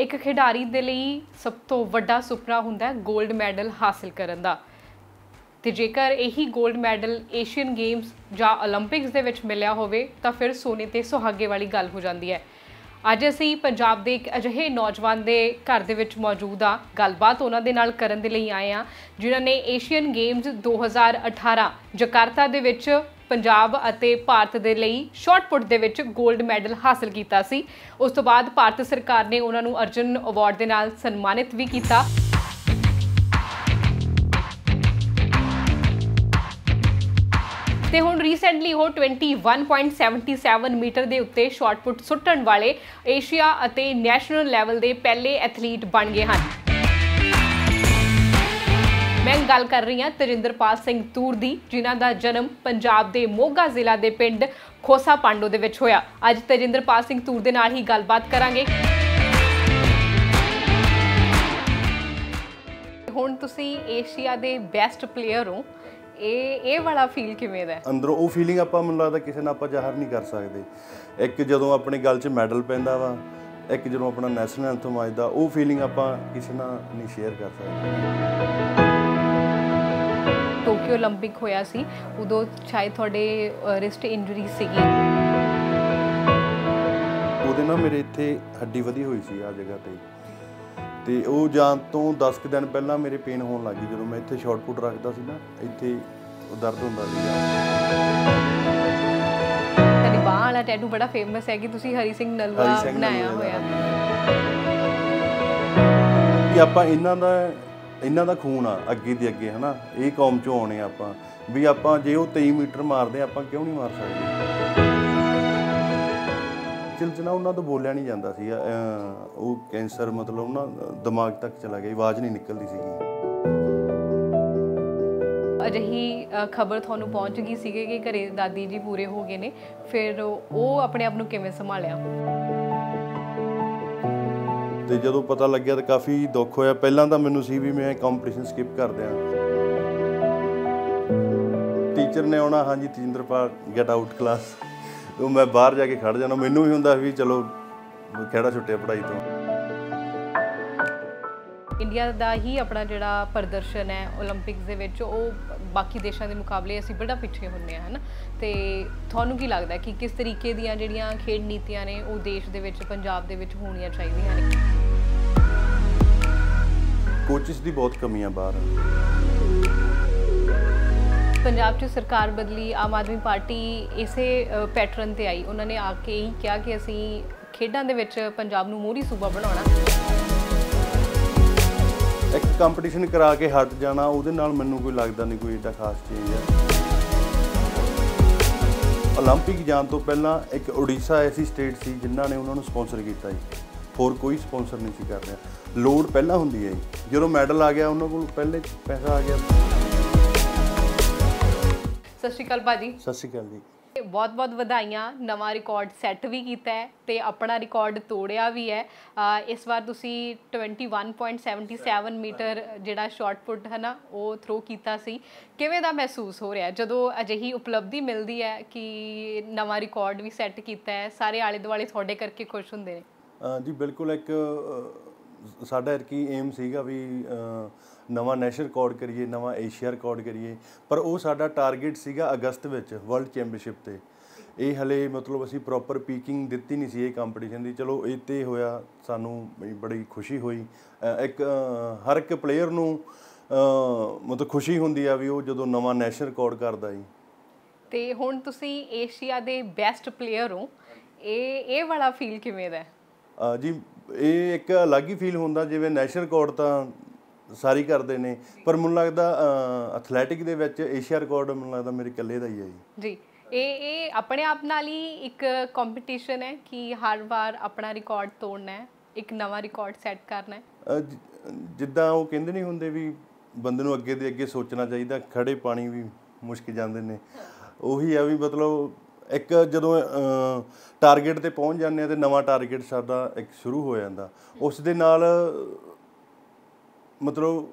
ਇੱਕ ਖਿਡਾਰੀ ਦੇ ਲਈ ਸਭ ਤੋਂ ਵੱਡਾ ਸੁਪਨਾ ਹੁੰਦਾ ਹੈ 골ਡ ਮੈਡਲ ਹਾਸਲ ਕਰਨ ਦਾ ਤੇ ਜੇਕਰ ਇਹੀ 골ਡ ਮੈਡਲ ਏਸ਼ੀਅਨ ਗੇਮਸ ਜਾਂ 올림픽ਸ ਦੇ ਵਿੱਚ ਮਿਲਿਆ ਹੋਵੇ ਤਾਂ ਫਿਰ ਸੋਨੇ ਤੇ ਸੁਹਾਗੇ ਵਾਲੀ ਗੱਲ ਹੋ ਜਾਂਦੀ ਹੈ ਅੱਜ ਅਸੀਂ ਪੰਜਾਬ ਦੇ ਇੱਕ ਅਜਿਹੇ ਨੌਜਵਾਨ ਦੇ ਘਰ ਦੇ ਵਿੱਚ ਮੌਜੂਦ ਆ ਗੱਲਬਾਤ ਉਹਨਾਂ ਦੇ ਨਾਲ ਕਰਨ ਦੇ ਲਈ ਆਏ ਆ ਜਿਨ੍ਹਾਂ ਨੇ ਏਸ਼ੀਅਨ ਗੇਮਸ 2018 ਜਕਾਰਤਾ ਦੇ ਵਿੱਚ ਪੰਜਾਬ ਅਤੇ ਭਾਰਤ ਦੇ ਲਈ ਸ਼ਾਟਪੁੱਟ ਦੇ ਵਿੱਚ 골ਡ ਮੈਡਲ ਹਾਸਲ ਕੀਤਾ ਸੀ ਉਸ ਤੋਂ ਬਾਅਦ ਭਾਰਤ ਸਰਕਾਰ ਨੇ ਉਹਨਾਂ ਨੂੰ ਅਰਜਨ ਅਵਾਰਡ ਦੇ ਨਾਲ ਸਨਮਾਨਿਤ ਵੀ ਕੀਤਾ ਤੇ ਹੁਣ ਰੀਸੈਂਟਲੀ ਉਹ 21.77 ਮੀਟਰ ਦੇ ਉੱਤੇ ਸ਼ਾਟਪੁੱਟ ਸੁੱਟਣ ਵਾਲੇ ਏਸ਼ੀਆ ਅਤੇ ਨੈਸ਼ਨਲ ਲੈਵਲ ਦੇ ਪਹਿਲੇ ਐਥਲੀਟ ਬਣ ਗਏ ਹਨ ਮੈਂ ਗੱਲ ਕਰ ਰਹੀ ਹਾਂ ਤਰਿੰਦਰਪਾਲ ਸਿੰਘ ਤੂਰ ਦੀ ਜਿਨ੍ਹਾਂ ਦਾ ਜਨਮ ਪੰਜਾਬ ਦੇ ਮੋਗਾ ਜ਼ਿਲ੍ਹਾ ਦੇ ਪਿੰਡ ਖੋਸਾ ਪਾਂਡੋ ਦੇ ਵਿੱਚ ਹੋਇਆ ਅੱਜ ਤਰਿੰਦਰਪਾਲ ਸਿੰਘ ਤੂਰ ਦੇ ਨਾਲ ਹੀ ਗੱਲਬਾਤ ਕਰਾਂਗੇ ਹੁਣ ਤੁਸੀਂ ਏਸ਼ੀਆ ਦੇ ਬੈਸਟ ਪਲੇਅਰ ਹੋ ਇਹ ਇਹ ਵਾਲਾ ਫੀਲ ਕਿਵੇਂ ਦਾ ਅੰਦਰ ਉਹ ਫੀਲਿੰਗ ਆਪਾਂ ਮੈਨੂੰ ਲੱਗਦਾ ਕਿਸੇ ਨਾਲ ਆਪਾਂ ਜ਼ਾਹਰ ਨਹੀਂ ਕਰ ਸਕਦੇ ਇੱਕ ਜਦੋਂ ਆਪਣੇ ਗੱਲ 'ਚ ਮੈਡਲ ਪੈਂਦਾ ਵਾ ਇੱਕ ਜਦੋਂ ਆਪਣਾ ਨੈਸ਼ਨਲ ਐਂਥਮ ਵੱਜਦਾ ਉਹ ਫੀਲਿੰਗ ਆਪਾਂ ਕਿਸੇ ਨਾਲ ਨਹੀਂ ਸ਼ੇਅਰ ਕਰ ਸਕਦੇ ਟੋਕਿਓ 올림픽 ਹੋਇਆ ਸੀ ਉਦੋਂ ਸ਼ਾਇਦ ਤੁਹਾਡੇ ਰਿਸਟ ਇੰਜਰੀ ਸੀਗੀ ਉਹਦੇ ਨਾਲ ਮੇਰੇ ਇੱਥੇ ਹੱਡੀ ਵਧੀ ਹੋਈ ਸੀ ਆ ਜਗ੍ਹਾ ਤੇ ਤੇ ਉਹ ਜਾਣ ਤੋਂ 10 ਕਿ ਦਿਨ ਪਹਿਲਾਂ ਮੇਰੇ ਪੇਨ ਹੋਣ ਲੱਗੀ ਜਦੋਂ ਮੈਂ ਇੱਥੇ ਸ਼ਾਰਟ ਪੁੱਟ ਰੱਖਦਾ ਸੀ ਨਾ ਇੱਥੇ ਉਹ ਦਰਦ ਹੁੰਦਾ ਸੀਗਾ ਬਾਹ ਬਾਹਲਾ ਟੈਟੂ ਬੜਾ ਫੇਮਸ ਹੈ ਕਿ ਤੁਸੀਂ ਹਰੀ ਸਿੰਘ ਨਲਵਾ ਬਣਾਇਆ ਹੋਇਆ ਕਿ ਆਪਾਂ ਇਹਨਾਂ ਦਾ ਇਹਨਾਂ ਦਾ ਖੂਨ ਆ ਅੱਗੇ ਦੀ ਅੱਗੇ ਹਨਾ ਇਹ ਕੌਮ ਚੋਂ ਆਉਣੇ ਆਪਾਂ ਵੀ ਆਪਾਂ ਜੇ ਉਹ 23 ਮੀਟਰ ਮਾਰਦੇ ਆਪਾਂ ਕਿਉਂ ਨਹੀਂ ਮਾਰ ਸਕਦੇ ਚਿਲਚਲਾ ਉਹਨਾਂ ਤੋਂ ਬੋਲਿਆ ਨਹੀਂ ਜਾਂਦਾ ਸੀ ਉਹ ਕੈਂਸਰ ਮਤਲਬ ਉਹਨਾਂ ਦਿਮਾਗ ਤੱਕ ਚਲਾ ਗਿਆ ਆਵਾਜ਼ ਨਹੀਂ ਨਿਕਲਦੀ ਸੀਗੀ ਅਜਹੀ ਖਬਰ ਤੁਹਾਨੂੰ ਪਹੁੰਚ ਗਈ ਸੀਗੀ ਕਿ ਘਰੇ ਦਾਦੀ ਜੀ ਪੂਰੇ ਹੋ ਗਏ ਨੇ ਫਿਰ ਉਹ ਆਪਣੇ ਆਪ ਨੂੰ ਕਿਵੇਂ ਸੰਭਾਲਿਆ ਤੇ ਜਦੋਂ ਪਤਾ ਲੱਗਿਆ ਤਾਂ ਕਾਫੀ ਦੁੱਖ ਹੋਇਆ ਪਹਿਲਾਂ ਤਾਂ ਮੈਨੂੰ ਸੀ ਵੀ ਮੈਂ ਕੰਪੀਟੀਸ਼ਨ ਸਕਿਪ ਕਰ ਦਿਆਂ ਟੀਚਰ ਨੇ ਆਉਣਾ ਹਾਂਜੀ ਤਜਿੰਦਰਪਾਲ ਗੈਟ ਆਊਟ ਕਲਾਸ ਉਹ ਮੈਂ ਬਾਹਰ ਜਾ ਕੇ ਖੜ ਜਾਣਾ ਮੈਨੂੰ ਵੀ ਹੁੰਦਾ ਵੀ ਚਲੋ ਕਿਹੜਾ ਛੁੱਟਿਆ ਪੜਾਈ ਤੋਂ ਇੰਡੀਆ ਦਾ ਹੀ ਆਪਣਾ ਜਿਹੜਾ ਪ੍ਰਦਰਸ਼ਨ ਹੈ 올림픽ਸ ਦੇ ਵਿੱਚ ਉਹ ਬਾਕੀ ਦੇਸ਼ਾਂ ਦੇ ਮੁਕਾਬਲੇ ਅਸੀਂ ਬੜਾ ਪਿੱਛੇ ਹੁੰਨੇ ਆ ਹਨ ਤੇ ਤੁਹਾਨੂੰ ਕੀ ਲੱਗਦਾ ਕਿ ਕਿਸ ਤਰੀਕੇ ਦੀਆਂ ਜਿਹੜੀਆਂ ਖੇਡ ਨੀਤੀਆਂ ਨੇ ਉਹ ਦੇਸ਼ ਦੇ ਵਿੱਚ ਪੰਜਾਬ ਦੇ ਵਿੱਚ ਹੋਣੀਆਂ ਚਾਹੀਦੀਆਂ ਨੇ ਕੋਚਿਸ ਦੀ ਬਹੁਤ ਕਮੀਆਂ ਬਾਹਰ ਪੰਜਾਬ 'ਚ ਸਰਕਾਰ ਬਦਲੀ ਆਮ ਆਦਮੀ ਪਾਰਟੀ ਇਸੇ ਪੈਟਰਨ ਤੇ ਆਈ ਉਹਨਾਂ ਨੇ ਆ ਕੇ ਹੀ ਕਿਹਾ ਕਿ ਅਸੀਂ ਖੇਡਾਂ ਦੇ ਵਿੱਚ ਪੰਜਾਬ ਨੂੰ ਮੋਹਰੀ ਸੂਬਾ ਬਣਾਉਣਾ ਹੈ ਇੱਕ ਕੰਪੀਟੀਸ਼ਨ ਕਰਾ ਕੇ ਹਟ ਜਾਣਾ ਉਹਦੇ ਨਾਲ ਮੈਨੂੰ ਕੋਈ ਲੱਗਦਾ ਨਹੀਂ ਕੋਈ ਏਡਾ ਖਾਸ ਚੀਜ਼ ਆ 올림픽 ਜਾਣ ਤੋਂ ਪਹਿਲਾਂ ਇੱਕ ਓਡੀਸ਼ਾ ਐਸੀ ਸਟੇਟ ਸੀ ਜਿਨ੍ਹਾਂ ਨੇ ਉਹਨਾਂ ਨੂੰ ਸਪਾਂਸਰ ਕੀਤਾ ਜੀ ਹੋਰ ਕੋਈ ਸਪਾਂਸਰ ਨਹੀਂ ਸੀ ਕਰ ਰਿਹਾ ਲੋਡ ਪਹਿਲਾਂ ਹੁੰਦੀ ਹੈ ਜੀ ਜਦੋਂ ਮੈਡਲ ਆ ਗਿਆ ਉਹਨਾਂ ਕੋਲ ਪਹਿਲੇ ਪੈਸਾ ਆ ਗਿਆ ਸਤਿ ਸ਼੍ਰੀ ਅਕਾਲ ਬਾਜੀ ਸਤਿ ਸ਼੍ਰੀ ਅਕਾਲ ਜੀ ਬਹੁਤ-ਬਹੁਤ ਵਧਾਈਆਂ ਨਵਾਂ ਰਿਕਾਰਡ ਸੈੱਟ ਵੀ ਕੀਤਾ ਹੈ ਤੇ ਆਪਣਾ ਰਿਕਾਰਡ ਤੋੜਿਆ ਵੀ ਹੈ ਇਸ ਵਾਰ ਤੁਸੀਂ 21.77 ਮੀਟਰ ਜਿਹੜਾ ਸ਼ਾਰਟ ਪੁੱਟ ਹੈ ਨਾ ਉਹ ਥਰੋ ਕੀਤਾ ਸੀ ਕਿਵੇਂ ਦਾ ਮਹਿਸੂਸ ਹੋ ਰਿਹਾ ਜਦੋਂ ਅਜਿਹੀ ਉਪਲਬਧੀ ਮਿਲਦੀ ਹੈ ਕਿ ਨਵਾਂ ਰਿਕਾਰਡ ਵੀ ਸੈੱਟ ਕੀਤਾ ਹੈ ਸਾਰੇ ਆਲੇ ਦੁਆਲੇ ਤੁਹਾਡੇ ਕਰਕੇ ਖੁਸ਼ ਹੁੰਦੇ ਨੇ ਜੀ ਬਿਲਕੁਲ ਇੱਕ ਸਾਡਾ ਕੀ ਏਮ ਸੀਗਾ ਵੀ ਨਵਾਂ ਨੈਸ਼ਨਲ ਰਿਕਾਰਡ ਕਰੀਏ ਨਵਾਂ ਏਸ਼ੀਆ ਰਿਕਾਰਡ ਕਰੀਏ ਪਰ ਉਹ ਸਾਡਾ ਟਾਰਗੇਟ ਸੀਗਾ ਅਗਸਤ ਵਿੱਚ ਵਰਲਡ ਚੈਂਪੀਅਨਸ਼ਿਪ ਤੇ ਇਹ ਹਲੇ ਮਤਲਬ ਅਸੀਂ ਪ੍ਰੋਪਰ ਪੀਕਿੰਗ ਦਿੱਤੀ ਨਹੀਂ ਸੀ ਇਹ ਕੰਪੀਟੀਸ਼ਨ ਦੀ ਚਲੋ ਇਹ ਤੇ ਹੋਇਆ ਸਾਨੂੰ ਬੜੀ ਖੁਸ਼ੀ ਹੋਈ ਇੱਕ ਹਰ ਇੱਕ ਪਲੇਅਰ ਨੂੰ ਮਤਲਬ ਖੁਸ਼ੀ ਹੁੰਦੀ ਆ ਵੀ ਉਹ ਜਦੋਂ ਨਵਾਂ ਨੈਸ਼ਨਲ ਰਿਕਾਰਡ ਕਰਦਾ ਹੈ ਤੇ ਹੁਣ ਤੁਸੀਂ ਏਸ਼ੀਆ ਦੇ ਬੈਸਟ ਪਲੇਅਰ ਹੋ ਇਹ ਇਹ ਵਾਲਾ ਫੀਲ ਕਿਵੇਂ ਦਾ ਜੀ ਇਹ ਇੱਕ ਅਲੱਗ ਹੀ ਫੀਲ ਹੁੰਦਾ ਜਿਵੇਂ ਨੈਸ਼ਨਲ ਰਿਕਾਰਡ ਤਾਂ ਸਾਰੀ ਕਰਦੇ ਨੇ ਪਰ ਮੈਨੂੰ ਲੱਗਦਾ ਐਥਲੈਟਿਕ ਦੇ ਵਿੱਚ ਏਸ਼ੀਆ ਰਿਕਾਰਡ ਮੈਨੂੰ ਲੱਗਦਾ ਮੇਰੇ ਇਕੱਲੇ ਦਾ ਹੀ ਹੈ ਜੀ ਜੀ ਇਹ ਇਹ ਆਪਣੇ ਆਪ ਨਾਲ ਹੀ ਇੱਕ ਕੰਪੀਟੀਸ਼ਨ ਹੈ ਕਿ ਹਰ ਵਾਰ ਆਪਣਾ ਰਿਕਾਰਡ ਤੋੜਨਾ ਹੈ ਇੱਕ ਨਵਾਂ ਰਿਕਾਰਡ ਸੈੱਟ ਕਰਨਾ ਹੈ ਜਿੱਦਾਂ ਉਹ ਕਹਿੰਦੇ ਨਹੀਂ ਹੁੰਦੇ ਵੀ ਬੰਦੇ ਨੂੰ ਅੱਗੇ ਦੇ ਅੱਗੇ ਸੋਚਣਾ ਚਾਹੀਦਾ ਖੜੇ ਪਾਣੀ ਵੀ ਮੁਸ਼ਕਿਲ ਜਾਂਦੇ ਨੇ ਉਹੀ ਆ ਵੀ ਮਤਲਬ ਇੱਕ ਜਦੋਂ ਟਾਰਗੇਟ ਤੇ ਪਹੁੰਚ ਜਾਂਦੇ ਆ ਤੇ ਨਵਾਂ ਟਾਰਗੇਟ ਸਾਡਾ ਇੱਕ ਸ਼ੁਰੂ ਹੋ ਜਾਂਦਾ ਉਸ ਦੇ ਨਾਲ ਮਤਲਬ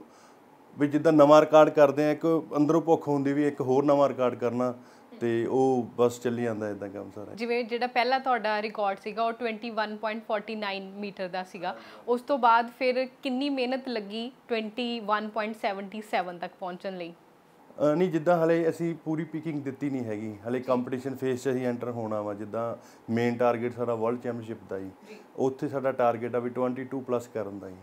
ਵੀ ਜਿੱਦਾਂ ਨਵਾਂ ਰਿਕਾਰਡ ਕਰਦੇ ਆ ਇੱਕ ਅੰਦਰੋਂ ਭੁੱਖ ਹੁੰਦੀ ਵੀ ਇੱਕ ਹੋਰ ਨਵਾਂ ਰਿਕਾਰਡ ਕਰਨਾ ਤੇ ਉਹ ਬਸ ਚੱਲੀ ਜਾਂਦਾ ਇਦਾਂ ਕੰਮ ਸਾਰਾ ਜਿਵੇਂ ਜਿਹੜਾ ਪਹਿਲਾ ਤੁਹਾਡਾ ਰਿਕਾਰਡ ਸੀਗਾ ਉਹ 21.49 ਮੀਟਰ ਦਾ ਸੀਗਾ ਉਸ ਤੋਂ ਬਾਅਦ ਫਿਰ ਕਿੰਨੀ ਮਿਹਨਤ ਲੱਗੀ 21.77 ਤੱਕ ਪਹੁੰਚਣ ਲਈ ਨਹੀਂ ਜਿੱਦਾਂ ਹਲੇ ਅਸੀਂ ਪੂਰੀ ਪੀਕਿੰਗ ਦਿੱਤੀ ਨਹੀਂ ਹੈਗੀ ਹਲੇ ਕੰਪੀਟੀਸ਼ਨ ਫੇਸ 'ਚ ਅਸੀਂ ਐਂਟਰ ਹੋਣਾ ਵਾ ਜਿੱਦਾਂ ਮੇਨ ਟਾਰਗੇਟ ਸਾਡਾ ਵਰਲਡ ਚੈਂਪੀਅਨਸ਼ਿਪ ਦਾ ਹੀ ਉੱਥੇ ਸਾਡਾ ਟਾਰਗੇਟ ਆ ਵੀ 22 ਪਲੱਸ ਕਰਨ ਦਾ ਹੀ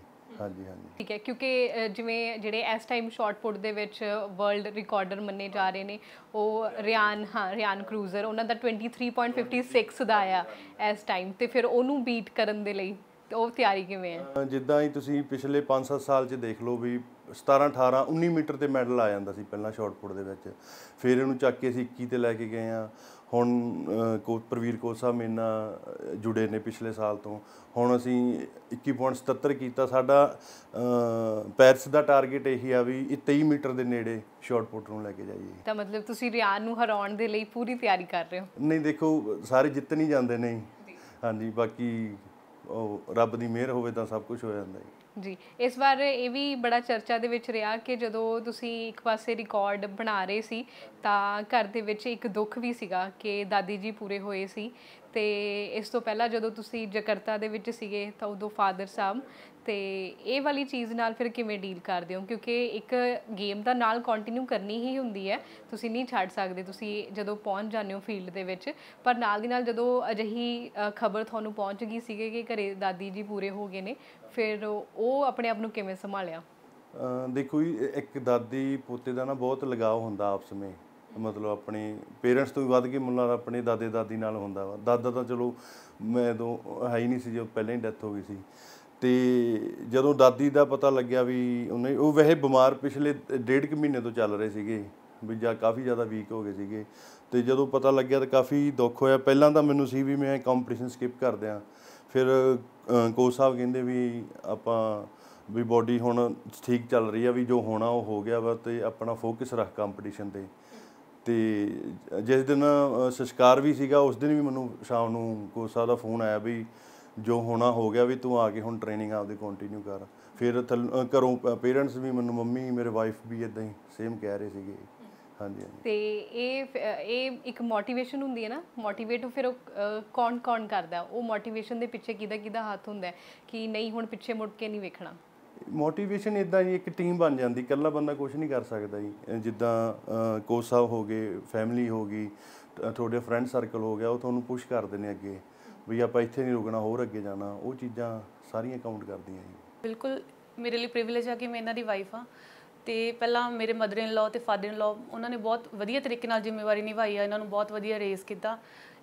ਹਾਂਜੀ ਹਾਂਜੀ ਠੀਕ ਹੈ ਕਿਉਂਕਿ ਜਿਵੇਂ ਜਿਹੜੇ ਇਸ ਟਾਈਮ ਸ਼ਾਰਟਪੁੱਟ ਦੇ ਵਿੱਚ ਵਰਲਡ ਰਿਕਾਰਡਰ ਮੰਨੇ ਜਾ ਰਹੇ ਨੇ ਉਹ ਰਿਆਨ ਹਾਂ ਰਿਆਨ ਕਰੂਜ਼ਰ ਉਹਨਾਂ ਦਾ 23.56 ਦਾ ਆਇਆ ਇਸ ਟਾਈਮ ਤੇ ਫਿਰ ਉਹਨੂੰ ਬੀਟ ਕਰਨ ਦੇ ਲਈ ਉਹ ਤਿਆਰੀ ਕਿਵੇਂ ਹੈ ਜਿੱਦਾਂ ਹੀ ਤੁਸੀਂ ਪਿਛਲੇ 5-7 ਸਾਲ 'ਚ ਦੇਖ ਲਓ ਵੀ 17 18 19 ਮੀਟਰ ਤੇ ਮੈਡਲ ਆ ਜਾਂਦਾ ਸੀ ਪਹਿਲਾਂ ਸ਼ਾਰਟਪੁੱਟ ਦੇ ਵਿੱਚ ਫਿਰ ਇਹਨੂੰ ਚੱਕ ਕੇ ਅਸੀਂ 21 ਤੇ ਲੈ ਕੇ ਗਏ ਆ ਹੁਣ ਕੋਚ ਪ੍ਰਵੀਰ ਕੋਚ ਸਾਹਿਬ ਇਹਨਾਂ ਜੁੜੇ ਨੇ ਪਿਛਲੇ ਸਾਲ ਤੋਂ ਹੁਣ ਅਸੀਂ 21.77 ਕੀਤਾ ਸਾਡਾ ਪੈਰਿਸ ਦਾ ਟਾਰਗੇਟ ਇਹੀ ਆ ਵੀ 23 ਮੀਟਰ ਦੇ ਨੇੜੇ ਸ਼ਾਰਟ ਪੁੱਟ ਨੂੰ ਲੈ ਕੇ ਜਾਈਏ ਤਾਂ ਮਤਲਬ ਤੁਸੀਂ ਰਿਆਨ ਨੂੰ ਹਰਾਉਣ ਦੇ ਲਈ ਪੂਰੀ ਤਿਆਰੀ ਕਰ ਰਹੇ ਹੋ ਨਹੀਂ ਦੇਖੋ ਸਾਰੇ ਜਿੱਤ ਨਹੀਂ ਜਾਂਦੇ ਨਹੀਂ ਹਾਂਜੀ ਬਾਕੀ ਉਹ ਰੱਬ ਦੀ ਮਿਹਰ ਹੋਵੇ ਤਾਂ ਸਭ ਕੁਝ ਹੋ ਜਾਂਦਾ ਹੈ ਜੀ ਇਸ ਵਾਰ ਇਹ ਵੀ ਬੜਾ ਚਰਚਾ ਦੇ ਵਿੱਚ ਰਿਹਾ ਕਿ ਜਦੋਂ ਤੁਸੀਂ ਇੱਕ ਪਾਸੇ ਰਿਕਾਰਡ ਬਣਾ ਰਹੇ ਸੀ ਤਾਂ ਘਰ ਦੇ ਵਿੱਚ ਇੱਕ ਦੁੱਖ ਵੀ ਸੀਗਾ ਕਿ ਦਾਦੀ ਜੀ ਪੂਰੇ ਹੋਏ ਸੀ ਤੇ ਇਸ ਤੋਂ ਪਹਿਲਾਂ ਜਦੋਂ ਤੁਸੀਂ ਜਕਰਤਾ ਦੇ ਵਿੱਚ ਸੀਗੇ ਤਾਂ ਉਦੋਂ ਫਾਦਰ ਸਾਹਿਬ ਤੇ ਇਹ ਵਾਲੀ ਚੀਜ਼ ਨਾਲ ਫਿਰ ਕਿਵੇਂ ਡੀਲ ਕਰਦੇ ਹੋ ਕਿਉਂਕਿ ਇੱਕ ਗੇਮ ਦਾ ਨਾਲ ਕੰਟੀਨਿਊ ਕਰਨੀ ਹੀ ਹੁੰਦੀ ਹੈ ਤੁਸੀਂ ਨਹੀਂ ਛੱਡ ਸਕਦੇ ਤੁਸੀਂ ਜਦੋਂ ਪਹੁੰਚ ਜਾਂਦੇ ਹੋ ਫੀਲਡ ਦੇ ਵਿੱਚ ਪਰ ਨਾਲ ਦੀ ਨਾਲ ਜਦੋਂ ਅਜਹੀ ਖਬਰ ਤੁਹਾਨੂੰ ਪਹੁੰਚ ਗਈ ਸੀਗੇ ਕਿ ਘਰੇ ਦਾਦੀ ਜੀ ਪੂਰੇ ਹੋ ਗਏ ਨੇ ਫਿਰ ਉਹ ਆਪਣੇ ਆਪ ਨੂੰ ਕਿਵੇਂ ਸੰਭਾਲਿਆ ਦੇਖੋ ਇੱਕ ਦਾਦੀ ਪੋਤੇ ਦਾ ਨਾ ਬਹੁਤ ਲਗਾਵ ਹੁੰਦਾ ਆਪਸ ਵਿੱਚ ਮਤਲਬ ਆਪਣੇ ਪੇਰੈਂਟਸ ਤੋਂ ਵੀ ਵੱਧ ਕੇ ਮੁੱਲਾ ਆਪਣੇ ਦਾਦੇ ਦਾਦੀ ਨਾਲ ਹੁੰਦਾ ਵਾ ਦਾਦਾ ਤਾਂ ਚਲੋ ਮੈਂ ਤੋਂ ਹੈ ਹੀ ਨਹੀਂ ਸੀ ਜੋ ਪਹਿਲਾਂ ਹੀ ਡੈਥ ਹੋ ਗਈ ਸੀ ਤੇ ਜਦੋਂ ਦਾਦੀ ਦਾ ਪਤਾ ਲੱਗਿਆ ਵੀ ਉਹਨੇ ਉਹ ਵੈਸੇ ਬਿਮਾਰ ਪਿਛਲੇ ਡੇਢ ਕਿ ਮਹੀਨੇ ਤੋਂ ਚੱਲ ਰਹੇ ਸੀਗੇ ਵੀ ਜਾਂ ਕਾਫੀ ਜ਼ਿਆਦਾ ਵੀਕ ਹੋ ਗਏ ਸੀਗੇ ਤੇ ਜਦੋਂ ਪਤਾ ਲੱਗਿਆ ਤਾਂ ਕਾਫੀ ਦੁੱਖ ਹੋਇਆ ਪਹਿਲਾਂ ਤਾਂ ਮੈਨੂੰ ਸੀ ਵੀ ਮੈਂ ਕੰਪੀਟੀਸ਼ਨ ਸਕਿਪ ਕਰ ਦਿਆਂ ਫਿਰ ਕੋਚ ਸਾਹਿਬ ਕਹਿੰਦੇ ਵੀ ਆਪਾਂ ਵੀ ਬਾਡੀ ਹੁਣ ਠੀਕ ਚੱਲ ਰਹੀ ਆ ਵੀ ਜੋ ਹੋਣਾ ਉਹ ਹੋ ਗਿਆ ਵਾ ਤੇ ਆਪਣਾ ਫੋਕਸ ਰੱਖ ਕੰਪੀਟੀਸ਼ਨ ਤੇ ਤੇ ਜਿਸ ਦਿਨ ਸੰਸਕਾਰ ਵੀ ਸੀਗਾ ਉਸ ਦਿਨ ਵੀ ਮੈਨੂੰ ਸ਼ਾਮ ਨੂੰ ਕੋਚ ਸਾਹਿਬ ਦਾ ਫੋਨ ਆਇਆ ਵੀ ਜੋ ਹੋਣਾ ਹੋ ਗਿਆ ਵੀ ਤੂੰ ਆ ਕੇ ਹੁਣ ਟ੍ਰੇਨਿੰਗ ਆਪਦੀ ਕੰਟੀਨਿਊ ਕਰ ਫਿਰ ਘਰੋਂ ਪੇਰੈਂਟਸ ਵੀ ਮੈਨੂੰ ਮੰਮੀ ਮੇਰੇ ਵਾਈਫ ਵੀ ਇਦਾਂ ਹੀ ਸੇਮ ਕਹਿ ਰਹੇ ਸੀਗੇ ਹਾਂਜੀ ਤੇ ਇਹ ਇਹ ਇੱਕ ਮੋਟੀਵੇਸ਼ਨ ਹੁੰਦੀ ਹੈ ਨਾ ਮੋਟੀਵੇਟ ਫਿਰ ਉਹ ਕੌਣ ਕੌਣ ਕਰਦਾ ਉਹ ਮੋਟੀਵੇਸ਼ਨ ਦੇ ਪਿੱਛੇ ਕਿਹਦਾ ਕਿਹਦਾ ਹੱਥ ਹੁੰਦਾ ਕਿ ਨਹੀਂ ਹੁਣ ਪਿੱਛੇ ਮੁੜ ਕੇ ਨਹੀਂ ਵੇਖਣਾ ਮੋਟੀਵੇਸ਼ਨ ਇਦਾਂ ਹੀ ਇੱਕ ਟੀਮ ਬਣ ਜਾਂਦੀ ਇਕੱਲਾ ਬੰਦਾ ਕੁਝ ਨਹੀਂ ਕਰ ਸਕਦਾ ਜੀ ਜਿੱਦਾਂ ਕੋਚ ਸਾਹਿਬ ਹੋ ਗਏ ਫੈਮਿਲੀ ਹੋ ਗਈ ਤੁਹਾਡੇ ਫਰੈਂਡ ਸਰਕਲ ਹੋ ਗਿਆ ਉਹ ਤੁਹਾਨੂੰ ਪੁਸ਼ ਕਰਦੇ ਨੇ ਅੱਗੇ ਵੀ ਆਪਾਂ ਇੱਥੇ ਨਹੀਂ ਰੁਕਣਾ ਹੋਰ ਅੱਗੇ ਜਾਣਾ ਉਹ ਚੀਜ਼ਾਂ ਸਾਰੀਆਂ ਕਾਊਂਟ ਕਰਦੀਆਂ ਜੀ ਬਿਲਕੁਲ ਮੇਰੇ ਲਈ ਪ੍ਰਿਵਿਲੇਜ ਆ ਕਿ ਮੈਂ ਇਹਨਾਂ ਦੀ ਵਾਈਫ ਆ ਤੇ ਪਹਿਲਾਂ ਮੇਰੇ ਮਦਰ ਇਨ ਲਾਅ ਤੇ ਫਾਦਰ ਇਨ ਲਾਅ ਉਹਨਾਂ ਨੇ ਬਹੁਤ ਵਧੀਆ ਤਰੀਕੇ ਨਾਲ ਜ਼ਿੰਮੇਵਾਰੀ ਨਿਭਾਈ ਆ ਇਹਨਾਂ ਨੂੰ ਬਹੁਤ ਵਧੀਆ ਰੇਸ ਕੀਤਾ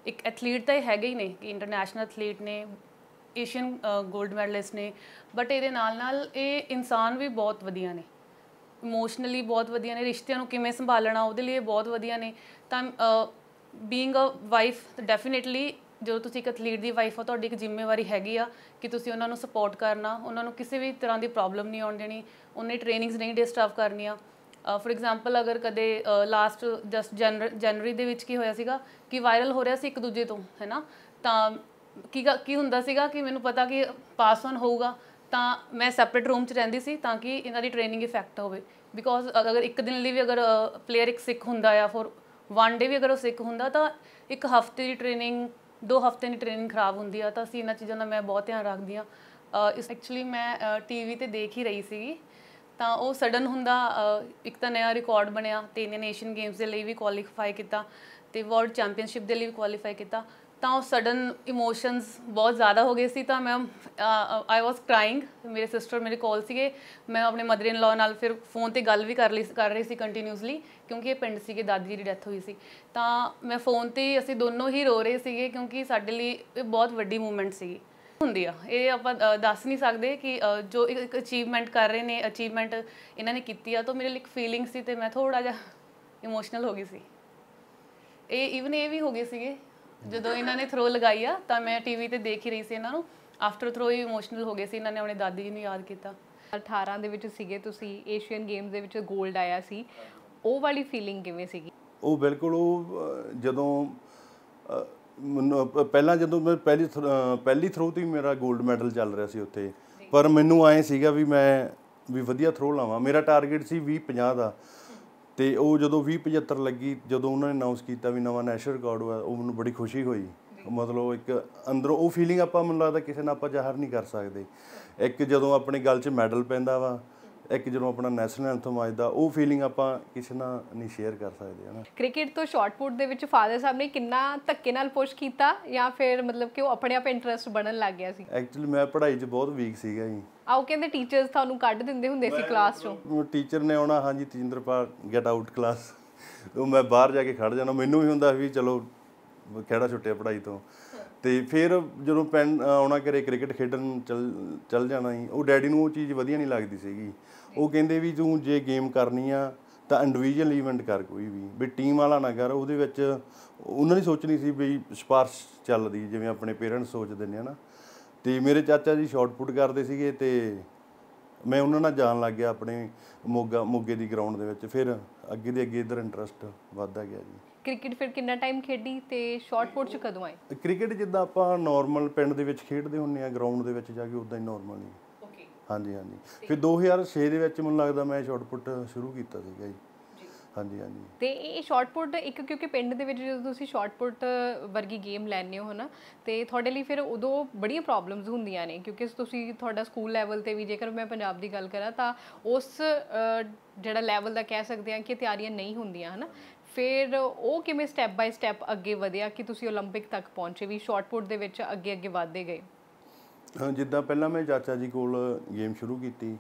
ਇੱਕ ਐਥਲੀਟ ਤਾਂ ਇਹ ਹੈਗੇ ਹੀ ਨੇ ਕਿ ਇੰਟਰਨੈਸ਼ਨਲ ਐਥਲੀਟ ਨੇ ਏਸ਼ੀਅਨ 골ਡ ਮੈਡਲਿਸਟ ਨੇ ਬਟ ਇਹਦੇ ਨਾਲ ਨਾਲ ਇਹ ਇਨਸਾਨ ਵੀ ਬਹੁਤ ਵਧੀਆ ਨੇ ਇਮੋਸ਼ਨਲੀ ਬਹੁਤ ਵਧੀਆ ਨੇ ਰਿਸ਼ਤਿਆਂ ਨੂੰ ਕਿਵੇਂ ਸੰਭਾਲਣਾ ਉਹਦੇ ਲਈ ਬਹੁਤ ਵਧੀਆ ਨੇ ਤਾਂ ਬੀਇੰਗ ਅ ਵਾਈਫ ਡੈਫੀਨਿਟਲੀ ਜਦੋਂ ਤੁਸੀਂ ਇੱਕ ਐਥਲੀਟ ਦੀ ਵਾਈਫ ਹੋ ਤੁਹਾਡੀ ਇੱਕ ਜ਼ਿੰਮੇਵਾਰੀ ਹੈਗੀ ਆ ਕਿ ਤੁਸੀਂ ਉਹਨਾਂ ਨੂੰ ਸਪੋਰਟ ਕਰਨਾ ਉਹਨਾਂ ਨੂੰ ਕਿਸੇ ਵੀ ਤਰ੍ਹਾਂ ਦੀ ਪ੍ਰੋਬਲਮ ਨਹੀਂ ਆਉਣ ਦੇਣੀ ਉਹਨੇ ਟ੍ਰੇਨਿੰਗਸ ਨਹੀਂ ਡਿਸਟਰਬ ਕਰਨੀਆਂ ਫੋਰ ਐਗਜ਼ਾਮਪਲ ਅਗਰ ਕਦੇ ਲਾਸਟ ਜਸਟ ਜਨਵਰੀ ਦੇ ਵਿੱਚ ਕੀ ਹੋਇਆ ਸੀਗਾ ਕਿ ਵਾਇਰਲ ਹੋ ਰਿਹਾ ਸੀ ਇੱਕ ਦੂਜੇ ਤੋਂ ਹੈਨਾ ਤਾਂ ਕੀ ਕੀ ਹੁੰਦਾ ਸੀਗਾ ਕਿ ਮੈਨੂੰ ਪਤਾ ਕਿ ਪਾਸ ਆਨ ਹੋਊਗਾ ਤਾਂ ਮੈਂ ਸੈਪਰੇਟ ਰੂਮ 'ਚ ਰਹਿੰਦੀ ਸੀ ਤਾਂ ਕਿ ਇਹਨਾਂ ਦੀ ਟ੍ਰੇਨਿੰਗ ਇਫੈਕਟ ਹੋਵੇ ਬਿਕੋਜ਼ ਅਗਰ ਇੱਕ ਦਿਨ ਲਈ ਵੀ ਅਗਰ ਪਲੇਅਰ ਇੱਕ ਸਿੱਖ ਹੁੰਦਾ ਆ ਫੋਰ ਵਨ ਡੇ ਵੀ ਅਗਰ ਉਹ ਸਿੱਖ ਹੁੰਦਾ ਤਾਂ ਇੱਕ ਹਫਤੇ ਦੀ ਟ੍ਰੇਨਿੰਗ ਦੋ ਹਫ਼ਤੇ ਦੀ ਟ੍ਰੇਨਿੰਗ ਖਰਾਬ ਹੁੰਦੀ ਆ ਤਾਂ ਅਸੀਂ ਇਹਨਾਂ ਚੀਜ਼ਾਂ ਦਾ ਮੈਂ ਬਹੁਤ ਧਿਆਨ ਰੱਖਦੀ ਆ ਇਸ ਐਕਚੁਅਲੀ ਮੈਂ ਟੀਵੀ ਤੇ ਦੇਖ ਹੀ ਰਹੀ ਸੀਗੀ ਤਾਂ ਉਹ ਸਡਨ ਹੁੰਦਾ ਇੱਕ ਤਾਂ ਨਵਾਂ ਰਿਕਾਰਡ ਬਣਿਆ ਤੇ ਇੰਡੀਅਨ ਨੇਸ਼ਨ ਗੇਮਸ ਦੇ ਲਈ ਵੀ ਕੁਆਲੀਫਾਈ ਕੀਤਾ ਤੇ ਵਰਲਡ ਚੈਂਪੀਅਨਸ਼ਿਪ ਦੇ ਲਈ ਵੀ ਕੁਆਲੀਫਾਈ ਕੀਤਾ ਤਾਂ ਉਹ ਸਡਨ ਇਮੋਸ਼ਨਸ ਬਹੁਤ ਜ਼ਿਆਦਾ ਹੋ ਗਏ ਸੀ ਤਾਂ ਮੈਂ ਆਈ ਵਾਸ ਕ੍ਰਾਈਂਗ ਮੇਰੇ ਸਿਸਟਰ ਮੇਰੇ ਕੋਲ ਸੀਗੇ ਮੈਂ ਆਪਣੇ ਮਦਰ ਇਨ ਲਾਅ ਨਾਲ ਫਿਰ ਫੋਨ ਤੇ ਗੱਲ ਵੀ ਕਰ ਲਈ ਕਰ ਰਹੀ ਸੀ ਕੰਟੀਨਿਊਸਲੀ ਕਿਉਂਕਿ ਇਹ ਪਿੰਡ ਸੀਗੇ ਦਾਦੀ ਦੀ ਡੈਥ ਹੋਈ ਸੀ ਤਾਂ ਮੈਂ ਫੋਨ ਤੇ ਅਸੀਂ ਦੋਨੋਂ ਹੀ ਰੋ ਰਹੇ ਸੀਗੇ ਕਿਉਂਕਿ ਸਾਡੇ ਲਈ ਇਹ ਬਹੁਤ ਵੱਡੀ ਮੂਵਮੈਂਟ ਸੀਗੀ ਹੁੰਦੀ ਆ ਇਹ ਆਪਾਂ ਦੱਸ ਨਹੀਂ ਸਕਦੇ ਕਿ ਜੋ ਇੱਕ ਅਚੀਵਮੈਂਟ ਕਰ ਰਹੇ ਨੇ ਅਚੀਵਮੈਂਟ ਇਹਨਾਂ ਨੇ ਕੀਤੀ ਆ ਤਾਂ ਮੇਰੇ ਲਈ ਇੱਕ ਫੀਲਿੰਗ ਸੀ ਤੇ ਮੈਂ ਥੋੜਾ ਜਿਹਾ ਇਮੋਸ਼ਨਲ ਹੋ ਗਈ ਸੀ ਇਹ ਇਵਨ ਇਹ ਵੀ ਹੋ ਗਏ ਸੀਗੇ ਜਦੋਂ ਇਹਨਾਂ ਨੇ ਥਰੋ ਲਗਾਈ ਆ ਤਾਂ ਮੈਂ ਟੀਵੀ ਤੇ ਦੇਖ ਹੀ ਰਹੀ ਸੀ ਇਹਨਾਂ ਨੂੰ ਆਫਟਰ ਥਰੋ ਹੀ ਇਮੋਸ਼ਨਲ ਹੋ ਗਏ ਸੀ ਇਹਨਾਂ ਨੇ ਆਪਣੇ ਦਾਦੀ ਜੀ ਨੂੰ ਯਾਦ ਕੀਤਾ 18 ਦੇ ਵਿੱਚ ਸੀਗੇ ਤੁਸੀਂ ਏਸ਼ੀਅਨ ਗੇਮਸ ਦੇ ਵਿੱਚ 골ਡ ਆਇਆ ਸੀ ਉਹ ਵਾਲੀ ਫੀਲਿੰਗ ਕਿਵੇਂ ਸੀਗੀ ਉਹ ਬਿਲਕੁਲ ਉਹ ਜਦੋਂ ਪਹਿਲਾਂ ਜਦੋਂ ਮੈਂ ਪਹਿਲੀ ਪਹਿਲੀ ਥਰੋ ਤੇ ਮੇਰਾ 골ਡ ਮੈਡਲ ਚੱਲ ਰਿਹਾ ਸੀ ਉੱਥੇ ਪਰ ਮੈਨੂੰ ਆਏ ਸੀਗਾ ਵੀ ਮੈਂ ਵੀ ਵਧੀਆ ਥਰੋ ਲਾਵਾਂ ਮੇਰਾ ਟਾਰਗੇਟ ਸੀ 20 50 ਦਾ ਤੇ ਉਹ ਜਦੋਂ 2075 ਲੱਗੀ ਜਦੋਂ ਉਹਨਾਂ ਨੇ ਅਨਾਉਂਸ ਕੀਤਾ ਵੀ ਨਵਾਂ ਨੈਸ਼ਨਲ ਰਿਕਾਰਡ ਹੋਇਆ ਉਹ ਮੈਨੂੰ ਬੜੀ ਖੁਸ਼ੀ ਹੋਈ ਮਤਲਬ ਇੱਕ ਅੰਦਰੋਂ ਉਹ ਫੀਲਿੰਗ ਆਪਾਂ ਮੈਨੂੰ ਲੱਗਦਾ ਕਿਸੇ ਨਾਲ ਆਪਾਂ ਜ਼ਾਹਰ ਨਹੀਂ ਕਰ ਸਕਦੇ ਇੱਕ ਜਦੋਂ ਆਪਣੇ ਗੱਲ 'ਚ ਮੈਡਲ ਪੈਂਦਾ ਵਾ ਇੱਕ ਜਦੋਂ ਆਪਣਾ ਨੈਸ਼ਨਲ ਐਂਥਮ ਵੱਜਦਾ ਉਹ ਫੀਲਿੰਗ ਆਪਾਂ ਕਿਸੇ ਨਾਲ ਨਹੀਂ ਸ਼ੇਅਰ ਕਰ ਸਕਦੇ ਹਨਾ ਕ੍ਰਿਕਟ ਤੋਂ ਸ਼ਾਰਟਪੁੱਟ ਦੇ ਵਿੱਚ ਫਾਦਰ ਸਾਹਿਬ ਨੇ ਕਿੰਨਾ ਧੱਕੇ ਨਾਲ ਪੁਸ਼ ਕੀਤਾ ਜਾਂ ਫਿਰ ਮਤਲਬ ਕਿ ਉਹ ਆਪਣੇ ਆਪ ਇੰਟਰਸਟ ਬਣਨ ਲੱਗ ਗਿਆ ਸੀ ਐਕਚੁਅਲੀ ਮੈਂ ਪੜ੍ਹਾਈ 'ਚ ਬਹੁਤ ਵੀਕ ਸੀਗਾ ਜੀ ਆਉ ਕਹਿੰਦੇ ਟੀਚਰਸ ਤੁਹਾਨੂੰ ਕੱਢ ਦਿੰਦੇ ਹੁੰਦੇ ਸੀ ਕਲਾਸ 'ਚੋਂ ਟੀਚਰ ਨੇ ਆਉਣਾ ਹਾਂਜੀ ਤਜਿੰਦਰਪਾਲ ਗੈਟ ਆਊਟ ਕਲਾਸ ਉਹ ਮੈਂ ਬਾਹਰ ਜਾ ਕੇ ਖੜ ਜਾਣਾ ਮੈਨੂੰ ਵੀ ਹੁੰਦਾ ਵੀ ਚਲੋ ਕਿਹੜਾ ਛੁੱਟਿਆ ਪੜ੍ਹਾਈ ਤੋਂ ਤੇ ਫਿਰ ਜਦੋਂ ਪੈਨ ਆਉਣਾ ਕਰੇ ਕ੍ਰਿਕਟ ਖੇਡਣ ਚਲ ਜਾਣਾ ਹੀ ਉਹ ਡੈਡੀ ਨੂੰ ਉਹ ਚੀਜ਼ ਵਧੀਆ ਨਹੀਂ ਲੱਗਦੀ ਸੀਗੀ ਉਹ ਕਹਿੰਦੇ ਵੀ ਤੂੰ ਜੇ ਗੇਮ ਕਰਨੀ ਆ ਤਾਂ ਇੰਡੀਵਿਜੂਅਲ ਇਵੈਂਟ ਕਰ ਕੋਈ ਵੀ ਵੀ ਟੀਮ ਵਾਲਾ ਨਾ ਕਰ ਉਹਦੇ ਵਿੱਚ ਉਹਨਾਂ ਨੇ ਸੋਚਣੀ ਸੀ ਵੀ ਸਪਾਰਸ਼ ਚੱਲਦੀ ਜਿਵੇਂ ਆਪਣੇ ਪੇਰੈਂਟਸ ਸੋਚਦੇ ਨੇ ਹਨਾ ਤੇ ਮੇਰੇ ਚਾਚਾ ਜੀ ਪੁੱਟ ਕਰਦੇ ਸੀਗੇ ਤੇ ਮੈਂ ਉਹਨਾਂ ਨਾਲ ਜਾਣ ਲੱਗ ਗਿਆ ਆਪਣੇ ਮੋਗਾ ਮੋਗੇ ਦੀ ਗਰਾਊਂਡ ਦੇ ਵਿੱਚ ਫਿਰ ਅੱਗੇ ਦੇ ਅੱਗੇ ਇਧਰ ਇੰਟਰਸਟ ਵੱਧਦਾ ਗਿਆ ਜੀ ਕ੍ਰਿਕਟ ਫਿਰ ਕਿੰਨਾ ਟਾਈਮ ਖੇਡੀ ਤੇ ਪੁੱਟ ਚ ਕਦੋਂ ਆਏ ਕ੍ਰਿਕਟ ਜਿੱਦਾਂ ਆਪਾਂ ਨਾਰਮਲ ਪਿੰਡ ਦੇ ਵਿੱਚ ਖੇਡਦੇ ਹੁੰਨੇ ਆ ਗਰਾਊਂਡ ਦੇ ਵਿੱਚ ਜਾ ਕੇ ਉਦਾਂ ਹੀ ਨਾਰਮਲ ਹੀ ਹਾਂਜੀ ਹਾਂਜੀ ਫਿਰ 2006 ਦੇ ਵਿੱਚ ਮੈਨੂੰ ਲੱਗਦਾ ਮੈਂ ਸ਼ਾਰਟਪੁੱਟ ਸ਼ੁਰੂ ਕੀਤਾ ਸੀਗਾ ਜੀ ਹਾਂਜੀ ਹਾਂਜੀ ਤੇ ਇਹ ਸ਼ਾਰਟਪੁੱਟ ਇੱਕ ਕਿਉਂਕਿ ਪਿੰਡ ਦੇ ਵਿੱਚ ਜਦੋਂ ਤੁਸੀਂ ਸ਼ਾਰਟਪੁੱਟ ਵਰਗੀ ਗੇਮ ਲੈਣੇ ਹੋ ਹਨਾ ਤੇ ਤੁਹਾਡੇ ਲਈ ਫਿਰ ਉਦੋਂ ਬੜੀਆਂ ਪ੍ਰੋਬਲਮਸ ਹੁੰਦੀਆਂ ਨੇ ਕਿਉਂਕਿ ਤੁਸੀਂ ਤੁਹਾਡਾ ਸਕੂਲ ਲੈਵਲ ਤੇ ਵੀ ਜੇਕਰ ਮੈਂ ਪੰਜਾਬ ਦੀ ਗੱਲ ਕਰਾਂ ਤਾਂ ਉਸ ਜਿਹੜਾ ਲੈਵਲ ਦਾ ਕਹਿ ਸਕਦੇ ਆ ਕਿ ਤਿਆਰੀਆਂ ਨਹੀਂ ਹੁੰਦੀਆਂ ਹਨਾ ਫਿਰ ਉਹ ਕਿਵੇਂ ਸਟੈਪ ਬਾਈ ਸਟੈਪ ਅੱਗੇ ਵਧਿਆ ਕਿ ਤੁਸੀਂ 올림픽 ਤੱਕ ਪਹੁੰਚੇ ਵੀ ਸ਼ਾਰਟਪੁੱਟ ਦੇ ਵਿੱਚ ਅੱਗੇ ਅੱਗੇ ਵਧਦੇ ਗਏ ਜਿੱਦਾਂ ਪਹਿਲਾਂ ਮੈਂ ਚਾਚਾ ਜੀ ਕੋਲ ਗੇਮ ਸ਼ੁਰੂ ਕੀਤੀ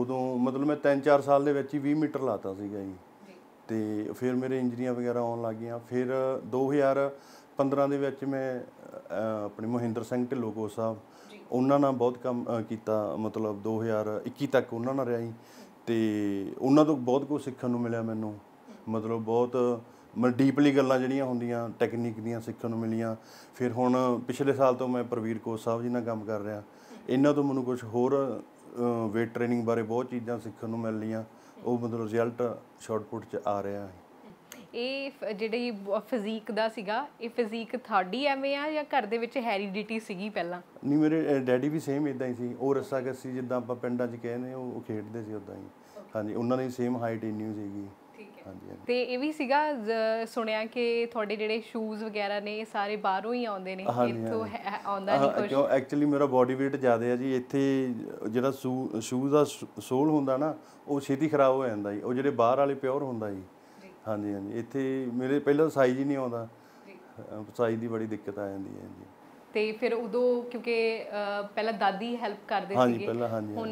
ਉਦੋਂ ਮਤਲਬ ਮੈਂ 3-4 ਸਾਲ ਦੇ ਵਿੱਚ ਹੀ 20 ਮੀਟਰ ਲਾਤਾ ਸੀਗਾ ਜੀ ਤੇ ਫਿਰ ਮੇਰੇ ਇੰਜਰੀਆਂ ਵਗੈਰਾ ਆਉਣ ਲੱਗ ਗਈਆਂ ਫਿਰ 2015 ਦੇ ਵਿੱਚ ਮੈਂ ਆਪਣੇ ਮੋਹਿੰਦਰ ਸਿੰਘ ਕੋ ਸਾਹਿਬ ਉਹਨਾਂ ਨਾਲ ਬਹੁਤ ਕੰਮ ਕੀਤਾ ਮਤਲਬ 2021 ਤੱਕ ਉਹਨਾਂ ਨਾਲ ਰਿਹਾ ਜੀ ਤੇ ਉਹਨਾਂ ਤੋਂ ਬਹੁਤ ਕੁਝ ਸਿੱਖਣ ਨੂੰ ਮਿਲਿਆ ਮੈਨੂੰ ਮਤਲਬ ਬਹੁਤ ਮੈਂ ਡੀਪਲੀ ਗੱਲਾਂ ਜਿਹੜੀਆਂ ਹੁੰਦੀਆਂ ਟੈਕਨੀਕ ਦੀਆਂ ਸਿੱਖਣ ਨੂੰ ਮਿਲੀਆਂ ਫਿਰ ਹੁਣ ਪਿਛਲੇ ਸਾਲ ਤੋਂ ਮੈਂ ਪ੍ਰਵੀਰ ਕੋਚ ਸਾਹਿਬ ਜੀ ਨਾਲ ਕੰਮ ਕਰ ਰਿਹਾ ਇਹਨਾਂ ਤੋਂ ਮੈਨੂੰ ਕੁਝ ਹੋਰ ਵੇਟ ਟ੍ਰੇਨਿੰਗ ਬਾਰੇ ਬਹੁਤ ਚੀਜ਼ਾਂ ਸਿੱਖਣ ਨੂੰ ਮਿਲ ਲੀਆਂ ਉਹ ਮਤਲਬ ਰਿਜ਼ਲਟ ਸ਼ਾਰਟਪੁੱਟ ਚ ਆ ਰਿਹਾ ਹੈ ਇਹ ਜਿਹੜੀ ਫਿਜ਼ੀਕ ਦਾ ਸੀਗਾ ਇਹ ਫਿਜ਼ੀਕ ਤੁਹਾਡੀ ਐਵੇਂ ਆ ਜਾਂ ਘਰ ਦੇ ਵਿੱਚ ਹੈਰੀਡਿਟੀ ਸੀਗੀ ਪਹਿਲਾਂ ਨਹੀਂ ਮੇਰੇ ਡੈਡੀ ਵੀ ਸੇਮ ਇਦਾਂ ਹੀ ਸੀ ਉਹ ਰੱਸਾ ਕੱਸੀ ਜਿੱਦਾਂ ਆਪਾਂ ਪਿੰਡਾਂ 'ਚ ਕਹਿੰਦੇ ਉਹ ਖੇਡਦੇ ਸੀ ਉਦਾਂ ਹੀ ਹਾਂਜੀ ਉਹਨਾਂ ਦੀ ਸੇਮ ਹਾਈਟ ਇੰਨੀ ਸੀਗੀ ਹਾਂਜੀ ਤੇ ਇਹ ਵੀ ਸੀਗਾ ਸੁਣਿਆ ਕਿ ਤੁਹਾਡੇ ਜਿਹੜੇ ਸ਼ੂਜ਼ ਵਗੈਰਾ ਨੇ ਇਹ ਸਾਰੇ ਬਾਹਰੋਂ ਹੀ ਆਉਂਦੇ ਨੇ ਇੱਥੋਂ ਆਉਂਦਾ ਨਹੀਂ ਕੁਝ ਕਿਉਂ ਐਕਚੁਅਲੀ ਮੇਰਾ ਬਾਡੀ weight ਜ਼ਿਆਦਾ ਹੈ ਜੀ ਇੱਥੇ ਜਿਹੜਾ ਸ਼ੂਜ਼ ਦਾ ਸੋਲ ਹੁੰਦਾ ਨਾ ਉਹ ਛੇਤੀ ਖਰਾਬ ਹੋ ਜਾਂਦਾ ਜੀ ਉਹ ਜਿਹੜੇ ਬਾਹਰ ਵਾਲੇ ਪਿਓਰ ਹੁੰਦਾ ਜੀ ਹਾਂਜੀ ਹਾਂਜੀ ਇੱਥੇ ਮੇਰੇ ਪਹਿਲਾਂ ਸਾਈਜ਼ ਹੀ ਨਹੀਂ ਆਉਂਦਾ ਸਾਈਜ਼ ਦੀ ਬੜੀ ਦਿੱਕਤ ਆ ਜਾਂਦੀ ਹੈ ਜੀ ਤੇ ਫਿਰ ਉਦੋਂ ਕਿਉਂਕਿ ਪਹਿਲਾਂ ਦਾਦੀ ਹੈਲਪ ਕਰਦੇ ਸੀਗੇ ਹਾਂਜੀ ਪਹਿਲਾਂ ਹਾਂਜੀ ਹੁਣ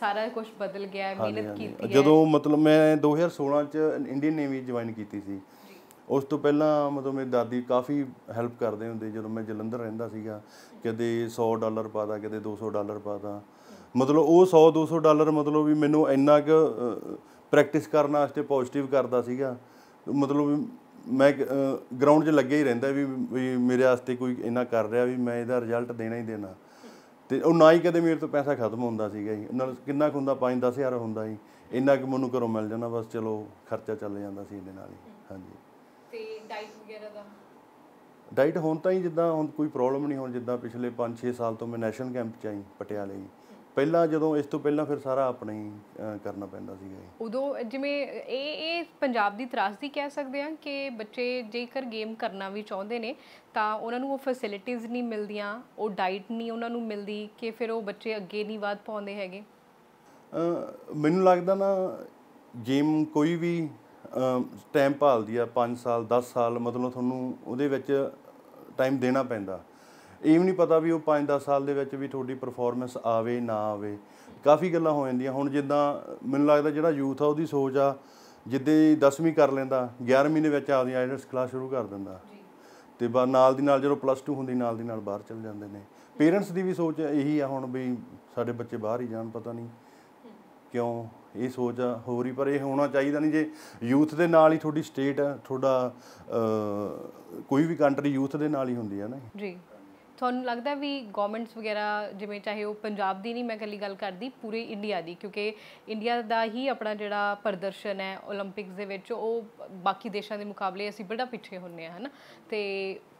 ਸਾਰਾ ਕੁਝ ਬਦਲ ਗਿਆ ਹੈ ਮਿਹਨਤ ਕੀਤੀ ਹੈ ਜਦੋਂ ਮਤਲਬ ਮੈਂ 2016 ਚ ਇੰਡੀਅਨ ਨੇਵੀ ਜੁਆਇਨ ਕੀਤੀ ਸੀ ਉਸ ਤੋਂ ਪਹਿਲਾਂ ਮਤਲਬ ਮੇਰੀ ਦਾਦੀ ਕਾਫੀ ਹੈਲਪ ਕਰਦੇ ਹੁੰਦੇ ਜਦੋਂ ਮੈਂ ਜਲੰਧਰ ਰਹਿੰਦਾ ਸੀਗਾ ਕਦੇ 100 ਡਾਲਰ ਪਾਦਾ ਕਦੇ 200 ਡਾਲਰ ਪਾਦਾ ਮਤਲਬ ਉਹ 100 200 ਡਾਲਰ ਮਤਲਬ ਵੀ ਮੈਨੂੰ ਇੰਨਾ ਕਿ ਪ੍ਰੈਕਟਿਸ ਕਰਨ ਵਾਸਤੇ ਪੋਜ਼ਿਟਿਵ ਕਰਦਾ ਸੀਗਾ ਮਤਲਬ ਮੈਂ ਗਰਾਊਂਡ 'ਚ ਲੱਗੇ ਹੀ ਰਹਿੰਦਾ ਵੀ ਵੀ ਮੇਰੇ ਵਾਸਤੇ ਕੋਈ ਇੰਨਾ ਕਰ ਰਿਹਾ ਵੀ ਮੈਂ ਇਹਦਾ ਰਿਜ਼ਲਟ ਦੇਣਾ ਹੀ ਦੇਣਾ ਤੇ ਉਹ ਨਾ ਹੀ ਕਦੇ ਮੇਰੇ ਤੋਂ ਪੈਸਾ ਖਤਮ ਹੁੰਦਾ ਸੀਗਾ ਜੀ ਨਾਲ ਕਿੰਨਾ ਕੁ ਹੁੰਦਾ 5-10000 ਹੁੰਦਾ ਜੀ ਇੰਨਾ ਕਿ ਮੈਨੂੰ ਘਰੋਂ ਮਿਲ ਜਾਂਦਾ ਬਸ ਚਲੋ ਖਰਚਾ ਚੱਲ ਜਾਂਦਾ ਸੀ ਇਹਦੇ ਨਾਲ ਹੀ ਹਾਂਜੀ ਤੇ ਡਾਈਟ ਵਗੈਰਾ ਦਾ ਡਾਈਟ ਹੁਣ ਤਾਂ ਹੀ ਜਿੱਦਾਂ ਹੁਣ ਕੋਈ ਪ੍ਰੋਬਲਮ ਨਹੀਂ ਹੁਣ ਜਿੱਦਾਂ ਪਿਛਲੇ 5-6 ਸਾਲ ਤੋਂ ਮੈਂ ਨੈਸ਼ਨਲ ਕੈਂਪ ਚ ਆਈ ਪਟਿਆਲੇ ਜੀ ਪਹਿਲਾਂ ਜਦੋਂ ਇਸ ਤੋਂ ਪਹਿਲਾਂ ਫਿਰ ਸਾਰਾ ਆਪਣੇ ਹੀ ਕਰਨਾ ਪੈਂਦਾ ਸੀਗਾ ਜੀ। ਉਦੋਂ ਜਿਵੇਂ ਇਹ ਇਹ ਪੰਜਾਬ ਦੀ ਤਰਾਸਦੀ ਕਹਿ ਸਕਦੇ ਆ ਕਿ ਬੱਚੇ ਜੇਕਰ ਗੇਮ ਕਰਨਾ ਵੀ ਚਾਹੁੰਦੇ ਨੇ ਤਾਂ ਉਹਨਾਂ ਨੂੰ ਉਹ ਫੈਸਿਲਿਟੀਆਂ ਨਹੀਂ ਮਿਲਦੀਆਂ ਉਹ ਡਾਈਟ ਨਹੀਂ ਉਹਨਾਂ ਨੂੰ ਮਿਲਦੀ ਕਿ ਫਿਰ ਉਹ ਬੱਚੇ ਅੱਗੇ ਨਹੀਂ ਵਧ ਪਾਉਂਦੇ ਹੈਗੇ ਮੈਨੂੰ ਲੱਗਦਾ ਨਾ ਗੇਮ ਕੋਈ ਵੀ ਟਾਈਮ ਭਾਲਦੀ ਆ 5 ਸਾਲ 10 ਸਾਲ ਮਤਲਬ ਤੁਹਾਨੂੰ ਉਹਦੇ ਵਿੱਚ ਟਾਈਮ ਦੇਣਾ ਪੈਂਦਾ ਇਹ ਵੀ ਨਹੀਂ ਪਤਾ ਵੀ ਉਹ 5-10 ਸਾਲ ਦੇ ਵਿੱਚ ਵੀ ਤੁਹਾਡੀ ਪਰਫਾਰਮੈਂਸ ਆਵੇ ਨਾ ਆਵੇ ਕਾਫੀ ਗੱਲਾਂ ਹੋ ਜਾਂਦੀਆਂ ਹੁਣ ਜਿੱਦਾਂ ਮੈਨੂੰ ਲੱਗਦਾ ਜਿਹੜਾ ਯੂਥ ਆ ਉਹਦੀ ਸੋਚ ਆ ਜਿੱਦੇ 10ਵੀਂ ਕਰ ਲੈਂਦਾ 11ਵੀਂ ਦੇ ਵਿੱਚ ਆਪਦੀ ਆਈਲਟਸ ਕਲਾਸ ਸ਼ੁਰੂ ਕਰ ਦਿੰਦਾ ਤੇ ਬਾ ਨਾਲ ਦੀ ਨਾਲ ਜਦੋਂ ਪਲੱਸ 2 ਹੁੰਦੀ ਨਾਲ ਦੀ ਨਾਲ ਬਾਹਰ ਚਲ ਜਾਂਦੇ ਨੇ ਪੇਰੈਂਟਸ ਦੀ ਵੀ ਸੋਚ ਇਹੀ ਆ ਹੁਣ ਵੀ ਸਾਡੇ ਬੱਚੇ ਬਾਹਰ ਹੀ ਜਾਣ ਪਤਾ ਨਹੀਂ ਕਿਉਂ ਇਹ ਸੋਚ ਆ ਹੋ ਰਹੀ ਪਰ ਇਹ ਹੋਣਾ ਚਾਹੀਦਾ ਨਹੀਂ ਜੇ ਯੂਥ ਦੇ ਨਾਲ ਹੀ ਤੁਹਾਡੀ ਸਟੇਟ ਤੁਹਾਡਾ ਕੋਈ ਵੀ ਕੰਟਰੀ ਯੂਥ ਦੇ ਨਾਲ ਹੀ ਹੁੰਦੀ ਹੈ ਨਾ ਜੀ ਤੁਹਾਨੂੰ ਲੱਗਦਾ ਵੀ ਗਵਰਨਮੈਂਟਸ ਵਗੈਰਾ ਜਿਵੇਂ ਚਾਹੇ ਉਹ ਪੰਜਾਬ ਦੀ ਨਹੀਂ ਮੈਂ ਕੱਲੀ ਗੱਲ ਕਰਦੀ ਪੂਰੇ ਇੰਡੀਆ ਦੀ ਕਿਉਂਕਿ ਇੰਡੀਆ ਦਾ ਹੀ ਆਪਣਾ ਜਿਹੜਾ ਪ੍ਰਦਰਸ਼ਨ ਹੈ 올림픽ਸ ਦੇ ਵਿੱਚ ਉਹ ਬਾਕੀ ਦੇਸ਼ਾਂ ਦੇ ਮੁਕਾਬਲੇ ਅਸੀਂ ਬੜਾ ਪਿੱਛੇ ਹੁੰਨੇ ਆ ਹਨਾ ਤੇ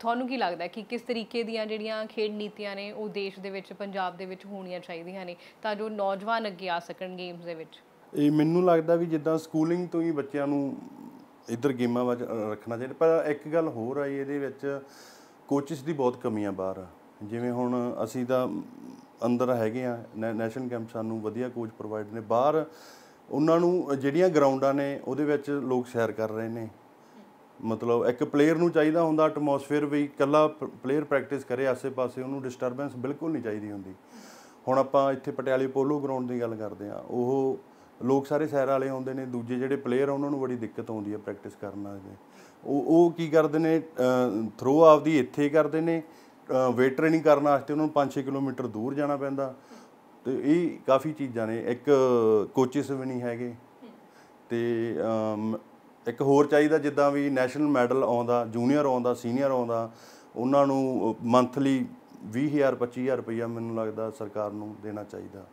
ਤੁਹਾਨੂੰ ਕੀ ਲੱਗਦਾ ਕਿ ਕਿਸ ਤਰੀਕੇ ਦੀਆਂ ਜਿਹੜੀਆਂ ਖੇਡ ਨੀਤੀਆਂ ਨੇ ਉਹ ਦੇਸ਼ ਦੇ ਵਿੱਚ ਪੰਜਾਬ ਦੇ ਵਿੱਚ ਹੋਣੀਆਂ ਚਾਹੀਦੀਆਂ ਨੇ ਤਾਂ ਜੋ ਨੌਜਵਾਨ ਅੱਗੇ ਆ ਸਕਣ ਗੇਮਸ ਦੇ ਵਿੱਚ ਇਹ ਮੈਨੂੰ ਲੱਗਦਾ ਵੀ ਜਿੱਦਾਂ ਸਕੂਲਿੰਗ ਤੋਂ ਹੀ ਬੱਚਿਆਂ ਨੂੰ ਇਧਰ ਗੇਮਾਂ ਵਿੱਚ ਰੱਖਣਾ ਚਾਹੀਦਾ ਪਰ ਇੱਕ ਗੱਲ ਹੋਰ ਆਈ ਇਹਦੇ ਵਿੱਚ ਕੋਚਸ ਦੀ ਬਹੁਤ ਕਮੀ ਆ ਬਾਹਰ ਜਿਵੇਂ ਹੁਣ ਅਸੀਂ ਤਾਂ ਅੰਦਰ ਹੈਗੇ ਆ ਨੈਸ਼ਨਲ ਕੈਂਪ ਸਾਨੂੰ ਵਧੀਆ ਕੋਚ ਪ੍ਰੋਵਾਈਡ ਨੇ ਬਾਹਰ ਉਹਨਾਂ ਨੂੰ ਜਿਹੜੀਆਂ ਗਰਾਊਂਡਾਂ ਨੇ ਉਹਦੇ ਵਿੱਚ ਲੋਕ ਸੈਰ ਕਰ ਰਹੇ ਨੇ ਮਤਲਬ ਇੱਕ ਪਲੇਅਰ ਨੂੰ ਚਾਹੀਦਾ ਹੁੰਦਾ ਐਟਮੋਸਫੇਅਰ ਵੀ ਇਕੱਲਾ ਪਲੇਅਰ ਪ੍ਰੈਕਟਿਸ ਕਰੇ ਆਸ ਪਾਸੇ ਉਹਨੂੰ ਡਿਸਟਰਬੈਂਸ ਬਿਲਕੁਲ ਨਹੀਂ ਚਾਹੀਦੀ ਹੁੰਦੀ ਹੁਣ ਆਪਾਂ ਇੱਥੇ ਪਟਿਆਲੇ ਪੋਲੋ ਗਰਾਊਂਡ ਦੀ ਗੱਲ ਕਰਦੇ ਆ ਉਹ ਲੋਕ ਸਾਰੇ ਸੈਰ ਵਾਲੇ ਆਉਂਦੇ ਨੇ ਦੂਜੇ ਜਿਹੜੇ ਪਲੇਅਰ ਉਹਨਾਂ ਨੂੰ ਬੜੀ ਦਿੱਕਤ ਆਉਂਦੀ ਹੈ ਪ੍ਰੈਕਟਿਸ ਕਰਨ ਵਾਲੇ ਉਹ ਉਹ ਕੀ ਕਰਦੇ ਨੇ ਥਰੋ ਆਫ ਦੀ ਇੱਥੇ ਕਰਦੇ ਨੇ ਵੇਟ ਟ੍ਰੇਨਿੰਗ ਕਰਨ ਵਾਸਤੇ ਉਹਨਾਂ ਨੂੰ 5-6 ਕਿਲੋਮੀਟਰ ਦੂਰ ਜਾਣਾ ਪੈਂਦਾ ਤੇ ਇਹ ਕਾਫੀ ਚੀਜ਼ਾਂ ਨੇ ਇੱਕ ਕੋਚਿਸ ਵੀ ਨਹੀਂ ਹੈਗੇ ਤੇ ਇੱਕ ਹੋਰ ਚਾਹੀਦਾ ਜਿੱਦਾਂ ਵੀ ਨੈਸ਼ਨਲ ਮੈਡਲ ਆਉਂਦਾ ਜੂਨੀਅਰ ਆਉਂਦਾ ਸੀਨੀਅਰ ਆਉਂਦਾ ਉਹਨਾਂ ਨੂੰ ਮੰਥਲੀ 20000 25000 ਰੁਪਇਆ ਮੈਨੂੰ ਲੱਗਦਾ ਸਰਕਾਰ ਨੂੰ ਦੇਣਾ ਚਾਹੀਦਾ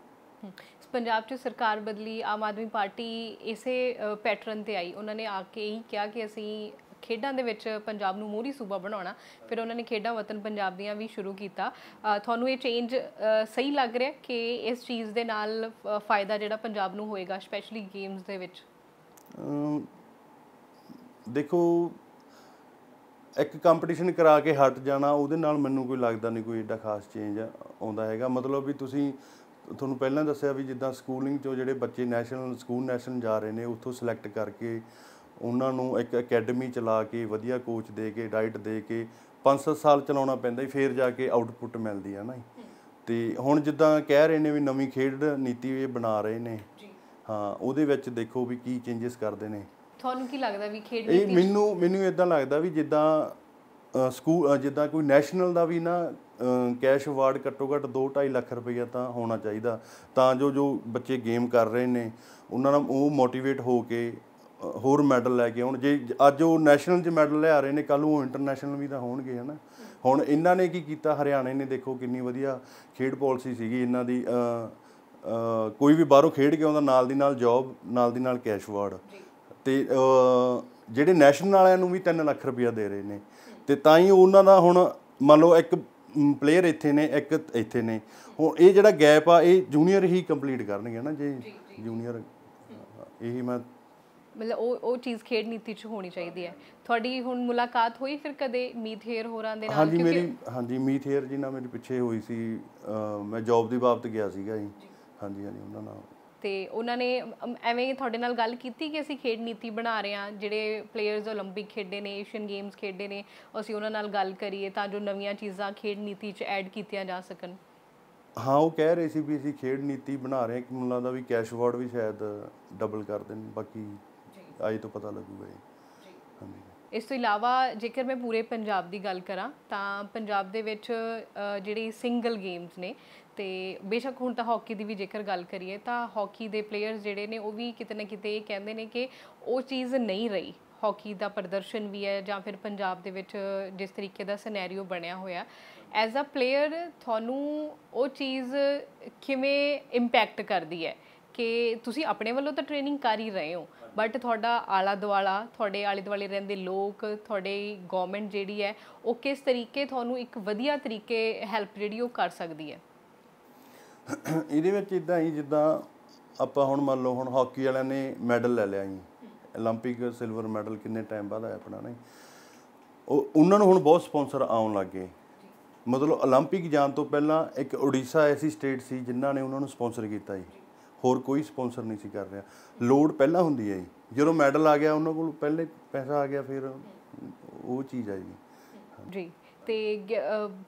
ਪੰਜਾਬ 'ਚ ਸਰਕਾਰ ਬਦਲੀ ਆਮ ਆਦਮੀ ਪਾਰਟੀ ਇਸੇ ਪੈਟਰਨ ਤੇ ਆਈ ਉਹਨਾਂ ਨੇ ਆ ਕੇ ਹੀ ਕਿਹਾ ਕਿ ਅਸੀਂ ਖੇਡਾਂ ਦੇ ਵਿੱਚ ਪੰਜਾਬ ਨੂੰ ਮੋਹਰੀ ਸੂਬਾ ਬਣਾਉਣਾ ਫਿਰ ਉਹਨਾਂ ਨੇ ਖੇਡਾਂ ਵਤਨ ਪੰਜਾਬ ਦੀਆਂ ਵੀ ਸ਼ੁਰੂ ਕੀਤਾ ਤੁਹਾਨੂੰ ਇਹ ਚੇਂਜ ਸਹੀ ਲੱਗ ਰਿਹਾ ਕਿ ਇਸ ਚੀਜ਼ ਦੇ ਨਾਲ ਫਾਇਦਾ ਜਿਹੜਾ ਪੰਜਾਬ ਨੂੰ ਹੋਏਗਾ ਸਪੈਸ਼ਲੀ ਗੇਮਸ ਦੇ ਵਿੱਚ ਦੇਖੋ ਇੱਕ ਕੰਪੀਟੀਸ਼ਨ ਕਰਾ ਕੇ ਹਟ ਜਾਣਾ ਉਹਦੇ ਨਾਲ ਮੈਨੂੰ ਕੋਈ ਲੱਗਦਾ ਨਹੀਂ ਕੋਈ ਏਡਾ ਖਾਸ ਚੇਂਜ ਆਉਂਦਾ ਹੈਗਾ ਮਤਲਬ ਵੀ ਤੁਸੀਂ ਤੁਹਾਨੂੰ ਪਹਿਲਾਂ ਦੱਸਿਆ ਵੀ ਜਿੱਦਾਂ ਸਕੂਲਿੰਗ ਚੋਂ ਜਿਹੜੇ ਬੱਚੇ ਨੈਸ਼ਨਲ ਸਕੂਲ ਨੈਸ਼ਨਲ ਜਾ ਰਹੇ ਨੇ ਉੱਥੋਂ ਸਿਲੈਕਟ ਕਰਕੇ ਉਹਨਾਂ ਨੂੰ ਇੱਕ ਅਕੈਡਮੀ ਚਲਾ ਕੇ ਵਧੀਆ ਕੋਚ ਦੇ ਕੇ ਡਾਈਟ ਦੇ ਕੇ 5-7 ਸਾਲ ਚਲਾਉਣਾ ਪੈਂਦਾ ਫਿਰ ਜਾ ਕੇ ਆਊਟਪੁੱਟ ਮਿਲਦੀ ਹੈ ਨਾ ਤੇ ਹੁਣ ਜਿੱਦਾਂ ਕਹਿ ਰਹੇ ਨੇ ਵੀ ਨਵੀਂ ਖੇਡ ਨੀਤੀ ਇਹ ਬਣਾ ਰਹੇ ਨੇ ਹਾਂ ਉਹਦੇ ਵਿੱਚ ਦੇਖੋ ਵੀ ਕੀ ਚੇਂਜਸ ਕਰਦੇ ਨੇ ਤੁਹਾਨੂੰ ਕੀ ਲੱਗਦਾ ਵੀ ਖੇਡ ਨੀਤੀ ਇਹ ਮੈਨੂੰ ਮੈਨੂੰ ਇਦਾਂ ਲੱਗਦਾ ਵੀ ਜਿੱਦਾਂ ਸਕੂਲ ਜਿੱਦਾਂ ਕੋਈ ਨੈਸ਼ਨਲ ਦਾ ਵੀ ਨਾ ਕੈਸ਼ ਅਵਾਰਡ ਘੱਟੋ ਘੱਟ 2.5 ਲੱਖ ਰੁਪਈਆ ਤਾਂ ਹੋਣਾ ਚਾਹੀਦਾ ਤਾਂ ਜੋ ਜੋ ਬੱਚੇ ਗੇਮ ਕਰ ਰਹੇ ਨੇ ਉਹਨਾਂ ਨੂੰ ਉਹ ਮੋਟੀਵੇਟ ਹੋ ਕੇ ਹੋਰ ਮੈਡਲ ਲੈ ਕੇ ਆਉਣ ਜੇ ਅੱਜ ਉਹ ਨੈਸ਼ਨਲ 'ਚ ਮੈਡਲ ਲੈ ਆ ਰਹੇ ਨੇ ਕੱਲ ਉਹ ਇੰਟਰਨੈਸ਼ਨਲ ਵੀ ਤਾਂ ਹੋਣਗੇ ਹਨਾ ਹੁਣ ਇਹਨਾਂ ਨੇ ਕੀ ਕੀਤਾ ਹਰਿਆਣੇ ਨੇ ਦੇਖੋ ਕਿੰਨੀ ਵਧੀਆ ਖੇਡ ਪਾਲਿਸੀ ਸੀਗੀ ਇਹਨਾਂ ਦੀ ਅ ਕੋਈ ਵੀ ਬਾਹਰੋਂ ਖੇਡ ਕੇ ਆਉਂਦਾ ਨਾਲ ਦੀ ਨਾਲ ਜੌਬ ਨਾਲ ਦੀ ਨਾਲ ਕੈਸ਼ ਵਾਰਡ ਤੇ ਜਿਹੜੇ ਨੈਸ਼ਨਲ ਵਾਲਿਆਂ ਨੂੰ ਵੀ 3 ਲੱਖ ਰੁਪਇਆ ਦੇ ਰਹੇ ਨੇ ਤੇ ਤਾਂ ਹੀ ਉਹਨਾਂ ਦਾ ਹੁਣ ਮੰਨ ਲਓ ਇੱਕ ਪਲੇਅਰ ਇੱਥੇ ਨੇ ਇੱਕ ਇੱਥੇ ਨੇ ਹੁਣ ਇਹ ਜਿਹੜਾ ਗੈਪ ਆ ਇਹ ਜੂਨੀਅਰ ਹੀ ਕੰਪਲੀਟ ਕਰਨਗੇ ਨਾ ਜੇ ਜੂਨੀਅਰ ਇਹੀ ਮੈਂ ਮਤਲਬ ਉਹ ਉਹ ਚੀਜ਼ ਖੇਡ ਨੀਤੀ ਚ ਹੋਣੀ ਚਾਹੀਦੀ ਹੈ ਤੁਹਾਡੀ ਹੁਣ ਮੁਲਾਕਾਤ ਹੋਈ ਫਿਰ ਕਦੇ ਮੀਥੇਰ ਹੋਰਾਂ ਦੇ ਨਾਲ ਹਾਂਜੀ ਮੇਰੀ ਹਾਂਜੀ ਮੀਥੇਰ ਜੀ ਨਾਲ ਮੇਰੀ ਪਿੱਛੇ ਹੋਈ ਸੀ ਮੈਂ ਜੌਬ ਦੀ ਬਾਬਤ ਗਿਆ ਸੀਗਾ ਜੀ ਹਾਂਜੀ ਹਾਂਜੀ ਉਹਨਾਂ ਨਾਲ ਤੇ ਉਹਨਾਂ ਨੇ ਐਵੇਂ ਤੁਹਾਡੇ ਨਾਲ ਗੱਲ ਕੀਤੀ ਕਿ ਅਸੀਂ ਖੇਡ ਨੀਤੀ ਬਣਾ ਰਹੇ ਹਾਂ ਜਿਹੜੇ ਪਲੇਅਰਸ 올림픽 ਖੇਡੇ ਨੇ ਏਸ਼ੀਅਨ ਗੇਮਸ ਖੇਡੇ ਨੇ ਅਸੀਂ ਉਹਨਾਂ ਨਾਲ ਗੱਲ ਕਰੀਏ ਤਾਂ ਜੋ ਨਵੀਆਂ ਚੀਜ਼ਾਂ ਖੇਡ ਨੀਤੀ 'ਚ ਐਡ ਕੀਤੀਆਂ ਜਾ ਸਕਣ ਹਾਂ ਉਹ ਕਹਿ ਰਹੇ ਸੀ ਵੀ ਅਸੀਂ ਖੇਡ ਨੀਤੀ ਬਣਾ ਰਹੇ ਹਾਂ ਕਿ ਮੁੰਡਾ ਦਾ ਵੀ ਕੈਸ਼ ਅਵਾਰਡ ਵੀ ਸ਼ਾਇਦ ਡਬਲ ਕਰ ਦੇਣ ਬਾਕੀ ਆਈ ਤੋਂ ਪਤਾ ਲੱਗੂਗਾ ਜੀ ਇਸ ਤੋਂ ਇਲਾਵਾ ਜੇਕਰ ਮੈਂ ਪੂਰੇ ਪੰਜਾਬ ਦੀ ਗੱਲ ਕਰਾਂ ਤਾਂ ਪੰਜਾਬ ਦੇ ਵਿੱਚ ਜਿਹੜੀ ਸਿੰਗਲ ਗੇਮਸ ਨੇ ਤੇ ਬੇਸ਼ੱਕ ਹੁਣ ਤਾਂ ਹਾਕੀ ਦੀ ਵੀ ਜੇਕਰ ਗੱਲ ਕਰੀਏ ਤਾਂ ਹਾਕੀ ਦੇ ਪਲੇਅਰਸ ਜਿਹੜੇ ਨੇ ਉਹ ਵੀ ਕਿਤੇ ਨਾ ਕਿਤੇ ਇਹ ਕਹਿੰਦੇ ਨੇ ਕਿ ਉਹ ਚੀਜ਼ ਨਹੀਂ ਰਹੀ ਹਾਕੀ ਦਾ ਪ੍ਰਦਰਸ਼ਨ ਵੀ ਹੈ ਜਾਂ ਫਿਰ ਪੰਜਾਬ ਦੇ ਵਿੱਚ ਜਿਸ ਤਰੀਕੇ ਦਾ ਸਿਨੈਰੀਓ ਬਣਿਆ ਹੋਇਆ ਐਜ਼ ਅ ਪਲੇਅਰ ਤੁਹਾਨੂੰ ਉਹ ਚੀਜ਼ ਕਿਵੇਂ ਇੰਪੈਕਟ ਕਰਦੀ ਹੈ ਕਿ ਤੁਸੀਂ ਆਪਣੇ ਵੱਲੋਂ ਤਾਂ ਟ੍ਰੇਨਿੰਗ ਕਰ ਹੀ ਰਹੇ ਹੋ ਬਟ ਤੁਹਾਡਾ ਆਲਾ ਦੁਆਲਾ ਤੁਹਾਡੇ ਆਲੇ ਦੁਆਲੇ ਰਹਿੰਦੇ ਲੋਕ ਤੁਹਾਡੇ ਗਵਰਨਮੈਂਟ ਜਿਹੜੀ ਹੈ ਉਹ ਕਿਸ ਤਰੀਕੇ ਤੁਹਾਨੂੰ ਇੱਕ ਵਧੀਆ ਤਰੀਕੇ ਹੈਲਪ ਜਿਹੜੀ ਉਹ ਕਰ ਸਕਦੀ ਹੈ ਇਹਦੇ ਵਿੱਚ ਇਦਾਂ ਹੀ ਜਿੱਦਾਂ ਆਪਾਂ ਹੁਣ ਮੰਨ ਲਓ ਹੁਣ ਹਾਕੀ ਵਾਲਿਆਂ ਨੇ ਮੈਡਲ ਲੈ ਲਿਆ ਜੀ 올림픽 ਸਿਲਵਰ ਮੈਡਲ ਕਿੰਨੇ ਟਾਈਮ ਬਾਅਦ ਆਇਆ ਆਪਣਾ ਨਹੀਂ ਉਹ ਉਹਨਾਂ ਨੂੰ ਹੁਣ ਬਹੁਤ ਸਪਾਂਸਰ ਆਉਣ ਲੱਗੇ ਮਤਲਬ 올림픽 ਜਾਣ ਤੋਂ ਪਹਿਲਾਂ ਇੱਕ ਓਡੀਸ਼ਾ ਐਸੀ ਸਟੇਟ ਸੀ ਜਿਨ੍ਹਾਂ ਨੇ ਉਹਨਾਂ ਨੂੰ ਸਪਾਂਸਰ ਕੀਤਾ ਜੀ ਹੋਰ ਕੋਈ ਸਪਾਂਸਰ ਨਹੀਂ ਸੀ ਕਰ ਰਿਹਾ ਲੋਡ ਪਹਿਲਾਂ ਹੁੰਦੀ ਹੈ ਜੀ ਜਦੋਂ ਮੈਡਲ ਆ ਗਿਆ ਉਹਨਾਂ ਕੋਲ ਪਹਿਲੇ ਪੈਸਾ ਆ ਗਿਆ ਫਿਰ ਉਹ ਚੀਜ਼ ਆ ਜੀ ਜੀ ਤੇ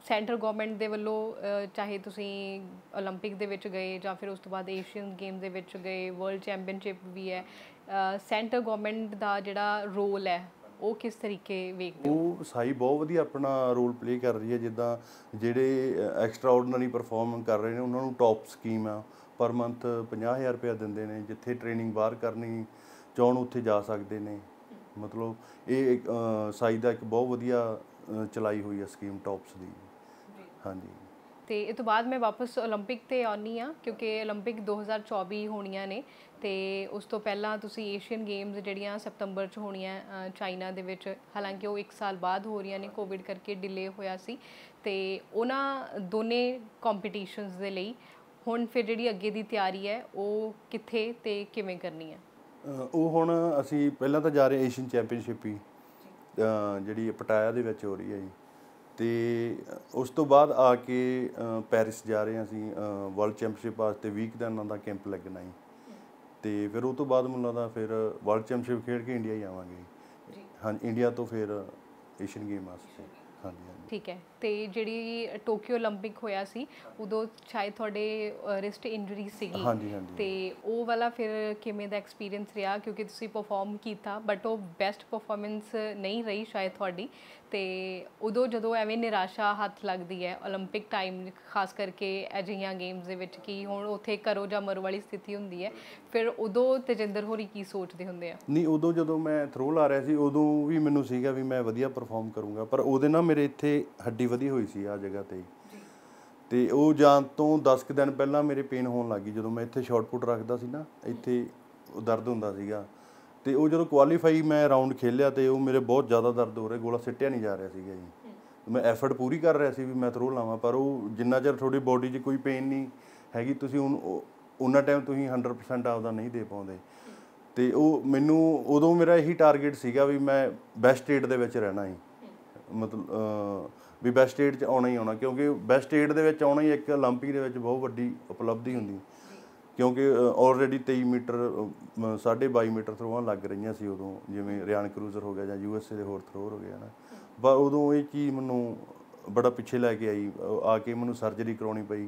ਸੈਂਟਰ ਗਵਰਨਮੈਂਟ ਦੇ ਵੱਲੋਂ ਚਾਹੇ ਤੁਸੀਂ 올림픽 ਦੇ ਵਿੱਚ ਗਏ ਜਾਂ ਫਿਰ ਉਸ ਤੋਂ ਬਾਅਦ ਏਸ਼ੀਅਨ ਗੇਮ ਦੇ ਵਿੱਚ ਗਏ ਵਰਲਡ ਚੈਂਪੀਅਨਸ਼ਿਪ ਵੀ ਹੈ ਸੈਂਟਰ ਗਵਰਨਮੈਂਟ ਦਾ ਜਿਹੜਾ ਰੋਲ ਹੈ ਉਹ ਕਿਸ ਤਰੀਕੇ ਵੇਖਦੇ ਹੋ ਉਹ ਸਾਈ ਬਹੁਤ ਵਧੀਆ ਆਪਣਾ ਰੋਲ ਪਲੇ ਕਰ ਰਹੀ ਹੈ ਜਿੱਦਾਂ ਜਿਹੜੇ ਐਕਸਟਰਾਆਰਡੀਨਰੀ ਪਰਫਾਰਮ ਕਰ ਰਹੇ ਨੇ ਉਹਨਾਂ ਨੂੰ ਟੌਪ ਸਕੀਮ ਆ ਪਰ ਮੰਥ 50000 ਰੁਪਏ ਦਿੰਦੇ ਨੇ ਜਿੱਥੇ ਟ੍ਰੇਨਿੰਗ ਬਾਹਰ ਕਰਨੀ ਚਾਹਣ ਉੱਥੇ ਜਾ ਸਕਦੇ ਨੇ ਮਤਲਬ ਇਹ ਇੱਕ ਸਾਈ ਦਾ ਇੱਕ ਬਹੁਤ ਵਧੀਆ ਚਲਾਈ ਹੋਈ ਹੈ ਸਕੀਮ ਟੌਪਸ ਦੀ ਹਾਂਜੀ ਤੇ ਇਹ ਤੋਂ ਬਾਅਦ ਮੈਂ ਵਾਪਸ 올림픽 ਤੇ ਆਉਣੀ ਆ ਕਿਉਂਕਿ 올림픽 2024 ਹੋਣੀਆਂ ਨੇ ਤੇ ਉਸ ਤੋਂ ਪਹਿਲਾਂ ਤੁਸੀਂ ਏਸ਼ੀਅਨ ਗੇਮਸ ਜਿਹੜੀਆਂ ਸਤੰਬਰ ਚ ਹੋਣੀਆਂ ਚਾਈਨਾ ਦੇ ਵਿੱਚ ਹਾਲਾਂਕਿ ਉਹ 1 ਸਾਲ ਬਾਅਦ ਹੋ ਰਹੀਆਂ ਨੇ ਕੋਵਿਡ ਕਰਕੇ ਡਿਲੇ ਹੋਇਆ ਸੀ ਤੇ ਉਹਨਾਂ ਦੋਨੇ ਕੰਪੀਟੀਸ਼ਨਸ ਦੇ ਲਈ ਹੁਣ ਫਿਰ ਜਿਹੜੀ ਅੱਗੇ ਦੀ ਤਿਆਰੀ ਹੈ ਉਹ ਕਿੱਥੇ ਤੇ ਕਿਵੇਂ ਕਰਨੀ ਹੈ ਉਹ ਹੁਣ ਅਸੀਂ ਪਹਿਲਾਂ ਤਾਂ ਜਾ ਰਹੇ ਏਸ਼ੀਅਨ ਚੈਂਪੀਅਨਸ਼ਿਪ ਹੀ ਜਿਹੜੀ ਪਟਾਇਆ ਦੇ ਵਿੱਚ ਹੋ ਰਹੀ ਹੈ ਜੀ ਤੇ ਉਸ ਤੋਂ ਬਾਅਦ ਆ ਕੇ ਪੈਰਿਸ ਜਾ ਰਹੇ ਹਾਂ ਅਸੀਂ ਵਰਲਡ ਚੈਂਪੀਅਨਸ਼ਿਪ ਵਾਸਤੇ ਵੀਕ ਦਾ ਉਹਨਾਂ ਦਾ ਕੈਂਪ ਲੱਗਣਾ ਹੈ ਤੇ ਫਿਰ ਉਹ ਤੋਂ ਬਾਅਦ ਮੈਨੂੰ ਦਾ ਫਿਰ ਵਰਲਡ ਚੈਂਪੀਅਨਸ਼ਿਪ ਖੇਡ ਕੇ ਇੰਡੀਆ ਹੀ ਆਵਾਂਗੇ ਜੀ ਹਾਂ ਇੰਡੀਆ ਤੋਂ ਫਿਰ ਏਸ਼ੀਅਨ ਗੇਮ ਵਾਸਤੇ ਹਾਂਜੀ ਠੀਕ ਹੈ ਤੇ ਜਿਹੜੀ ਟੋਕੀਓ 올림픽 ਹੋਇਆ ਸੀ ਉਦੋਂ ਸ਼ਾਇਦ ਤੁਹਾਡੇ ਰਿਸਟ ਇੰਜਰੀ ਸੀਗੀ ਹਾਂਜੀ ਹਾਂਜੀ ਤੇ ਉਹ ਵਾਲਾ ਫਿਰ ਕਿਵੇਂ ਦਾ ਐਕਸਪੀਰੀਅੰਸ ਰਿਹਾ ਕਿਉਂਕਿ ਤੁਸੀਂ ਪਰਫਾਰਮ ਕੀਤਾ ਬਟ ਉਹ ਬੈਸਟ ਪਰਫਾਰਮੈਂਸ ਨਹੀਂ ਰਹੀ ਸ਼ਾਇਦ ਤੁਹਾਡੀ ਤੇ ਉਦੋਂ ਜਦੋਂ ਐਵੇਂ ਨਿਰਾਸ਼ਾ ਹੱਥ ਲੱਗਦੀ ਹੈ 올림픽 ਟਾਈਮ ਖਾਸ ਕਰਕੇ ਅਜਿਹੀਆਂ ਗੇਮਸ ਦੇ ਵਿੱਚ ਕੀ ਹੁਣ ਉੱਥੇ ਕਰੋ ਜਾਂ ਮਰੋ ਵਾਲੀ ਸਥਿਤੀ ਹੁੰਦੀ ਹੈ ਫਿਰ ਉਦੋਂ ਤੇਜਿੰਦਰ ਹੋਰੀ ਕੀ ਸੋਚਦੇ ਹੁੰਦੇ ਆ ਨਹੀਂ ਉਦੋਂ ਜਦੋਂ ਮੈਂ ਥਰੋ ਲਾ ਰਿਹਾ ਸੀ ਉਦੋਂ ਵੀ ਮੈਨੂੰ ਸੀਗਾ ਵੀ ਮੈਂ ਵਧੀਆ ਪਰਫਾਰਮ ਕਰੂੰਗਾ ਪਰ ਉਹਦੇ ਨਾਲ ਮੇਰੇ ਇੱਥੇ ਹੱਡੀ ਵਧੀ ਹੋਈ ਸੀ ਆ ਜਗ੍ਹਾ ਤੇ ਤੇ ਉਹ ਜਾਣ ਤੋਂ 10 ਦਿਨ ਪਹਿਲਾਂ ਮੇਰੇ ਪੇਨ ਹੋਣ ਲੱਗੀ ਜਦੋਂ ਮੈਂ ਇੱਥੇ ਸ਼ਾਰਟਪੁੱਟ ਰੱਖਦਾ ਸੀ ਨਾ ਇੱਥੇ ਦਰਦ ਹੁੰਦਾ ਸੀਗਾ ਤੇ ਉਹ ਜਦੋਂ ਕੁਆਲੀਫਾਈ ਮੈਂ ਰਾਉਂਡ ਖੇਲਿਆ ਤੇ ਉਹ ਮੇਰੇ ਬਹੁਤ ਜ਼ਿਆਦਾ ਦਰਦ ਹੋ ਰਿਹਾ ਗੋਲਾ ਸਿੱਟਿਆ ਨਹੀਂ ਜਾ ਰਿਹਾ ਸੀਗਾ ਜੀ ਮੈਂ ਐਫਰਟ ਪੂਰੀ ਕਰ ਰਿਹਾ ਸੀ ਵੀ ਮੈਂ ਥਰੋ ਲਾਵਾਂ ਪਰ ਉਹ ਜਿੰਨਾ ਚਿਰ ਤੁਹਾਡੀ ਬਾਡੀ 'ਚ ਕੋਈ ਪੇਨ ਨਹੀਂ ਹੈਗੀ ਤੁਸੀਂ ਉਹ ਉਹਨਾਂ ਟਾਈਮ ਤੁਸੀਂ 100% ਆਪਦਾ ਨਹੀਂ ਦੇ ਪਾਉਂਦੇ ਤੇ ਉਹ ਮੈਨੂੰ ਉਦੋਂ ਮੇਰਾ ਇਹੀ ਟਾਰਗੇਟ ਸੀਗਾ ਵੀ ਮੈਂ ਬੈਸਟ ਸਟੇਟ ਦੇ ਵਿੱਚ ਰਹਿਣਾ ਹੈ ਮਤਲਬ ਵੀ ਬੈਸਟ 8 ਚ ਆਉਣਾ ਹੀ ਆਉਣਾ ਕਿਉਂਕਿ ਬੈਸਟ 8 ਦੇ ਵਿੱਚ ਆਉਣਾ ਹੀ ਇੱਕ 올림픽 ਦੇ ਵਿੱਚ ਬਹੁਤ ਵੱਡੀ ਉਪਲਬਧੀ ਹੁੰਦੀ ਕਿਉਂਕਿ ਆਲਰੇਡੀ 23 ਮੀਟਰ 22.5 ਮੀਟਰ ਥਰੋਆਂ ਲੱਗ ਰਹੀਆਂ ਸੀ ਉਦੋਂ ਜਿਵੇਂ ਰਿਆਨ ਕਰੂਜ਼ਰ ਹੋ ਗਿਆ ਜਾਂ ਯੂਐਸਏ ਦੇ ਹੋਰ ਥਰੋਰ ਹੋ ਗਿਆ ਨਾ ਪਰ ਉਦੋਂ ਇਹ ਚੀਜ਼ ਮੈਨੂੰ ਬੜਾ ਪਿੱਛੇ ਲੈ ਕੇ ਆਈ ਆ ਕੇ ਮੈਨੂੰ ਸਰਜਰੀ ਕਰਾਉਣੀ ਪਈ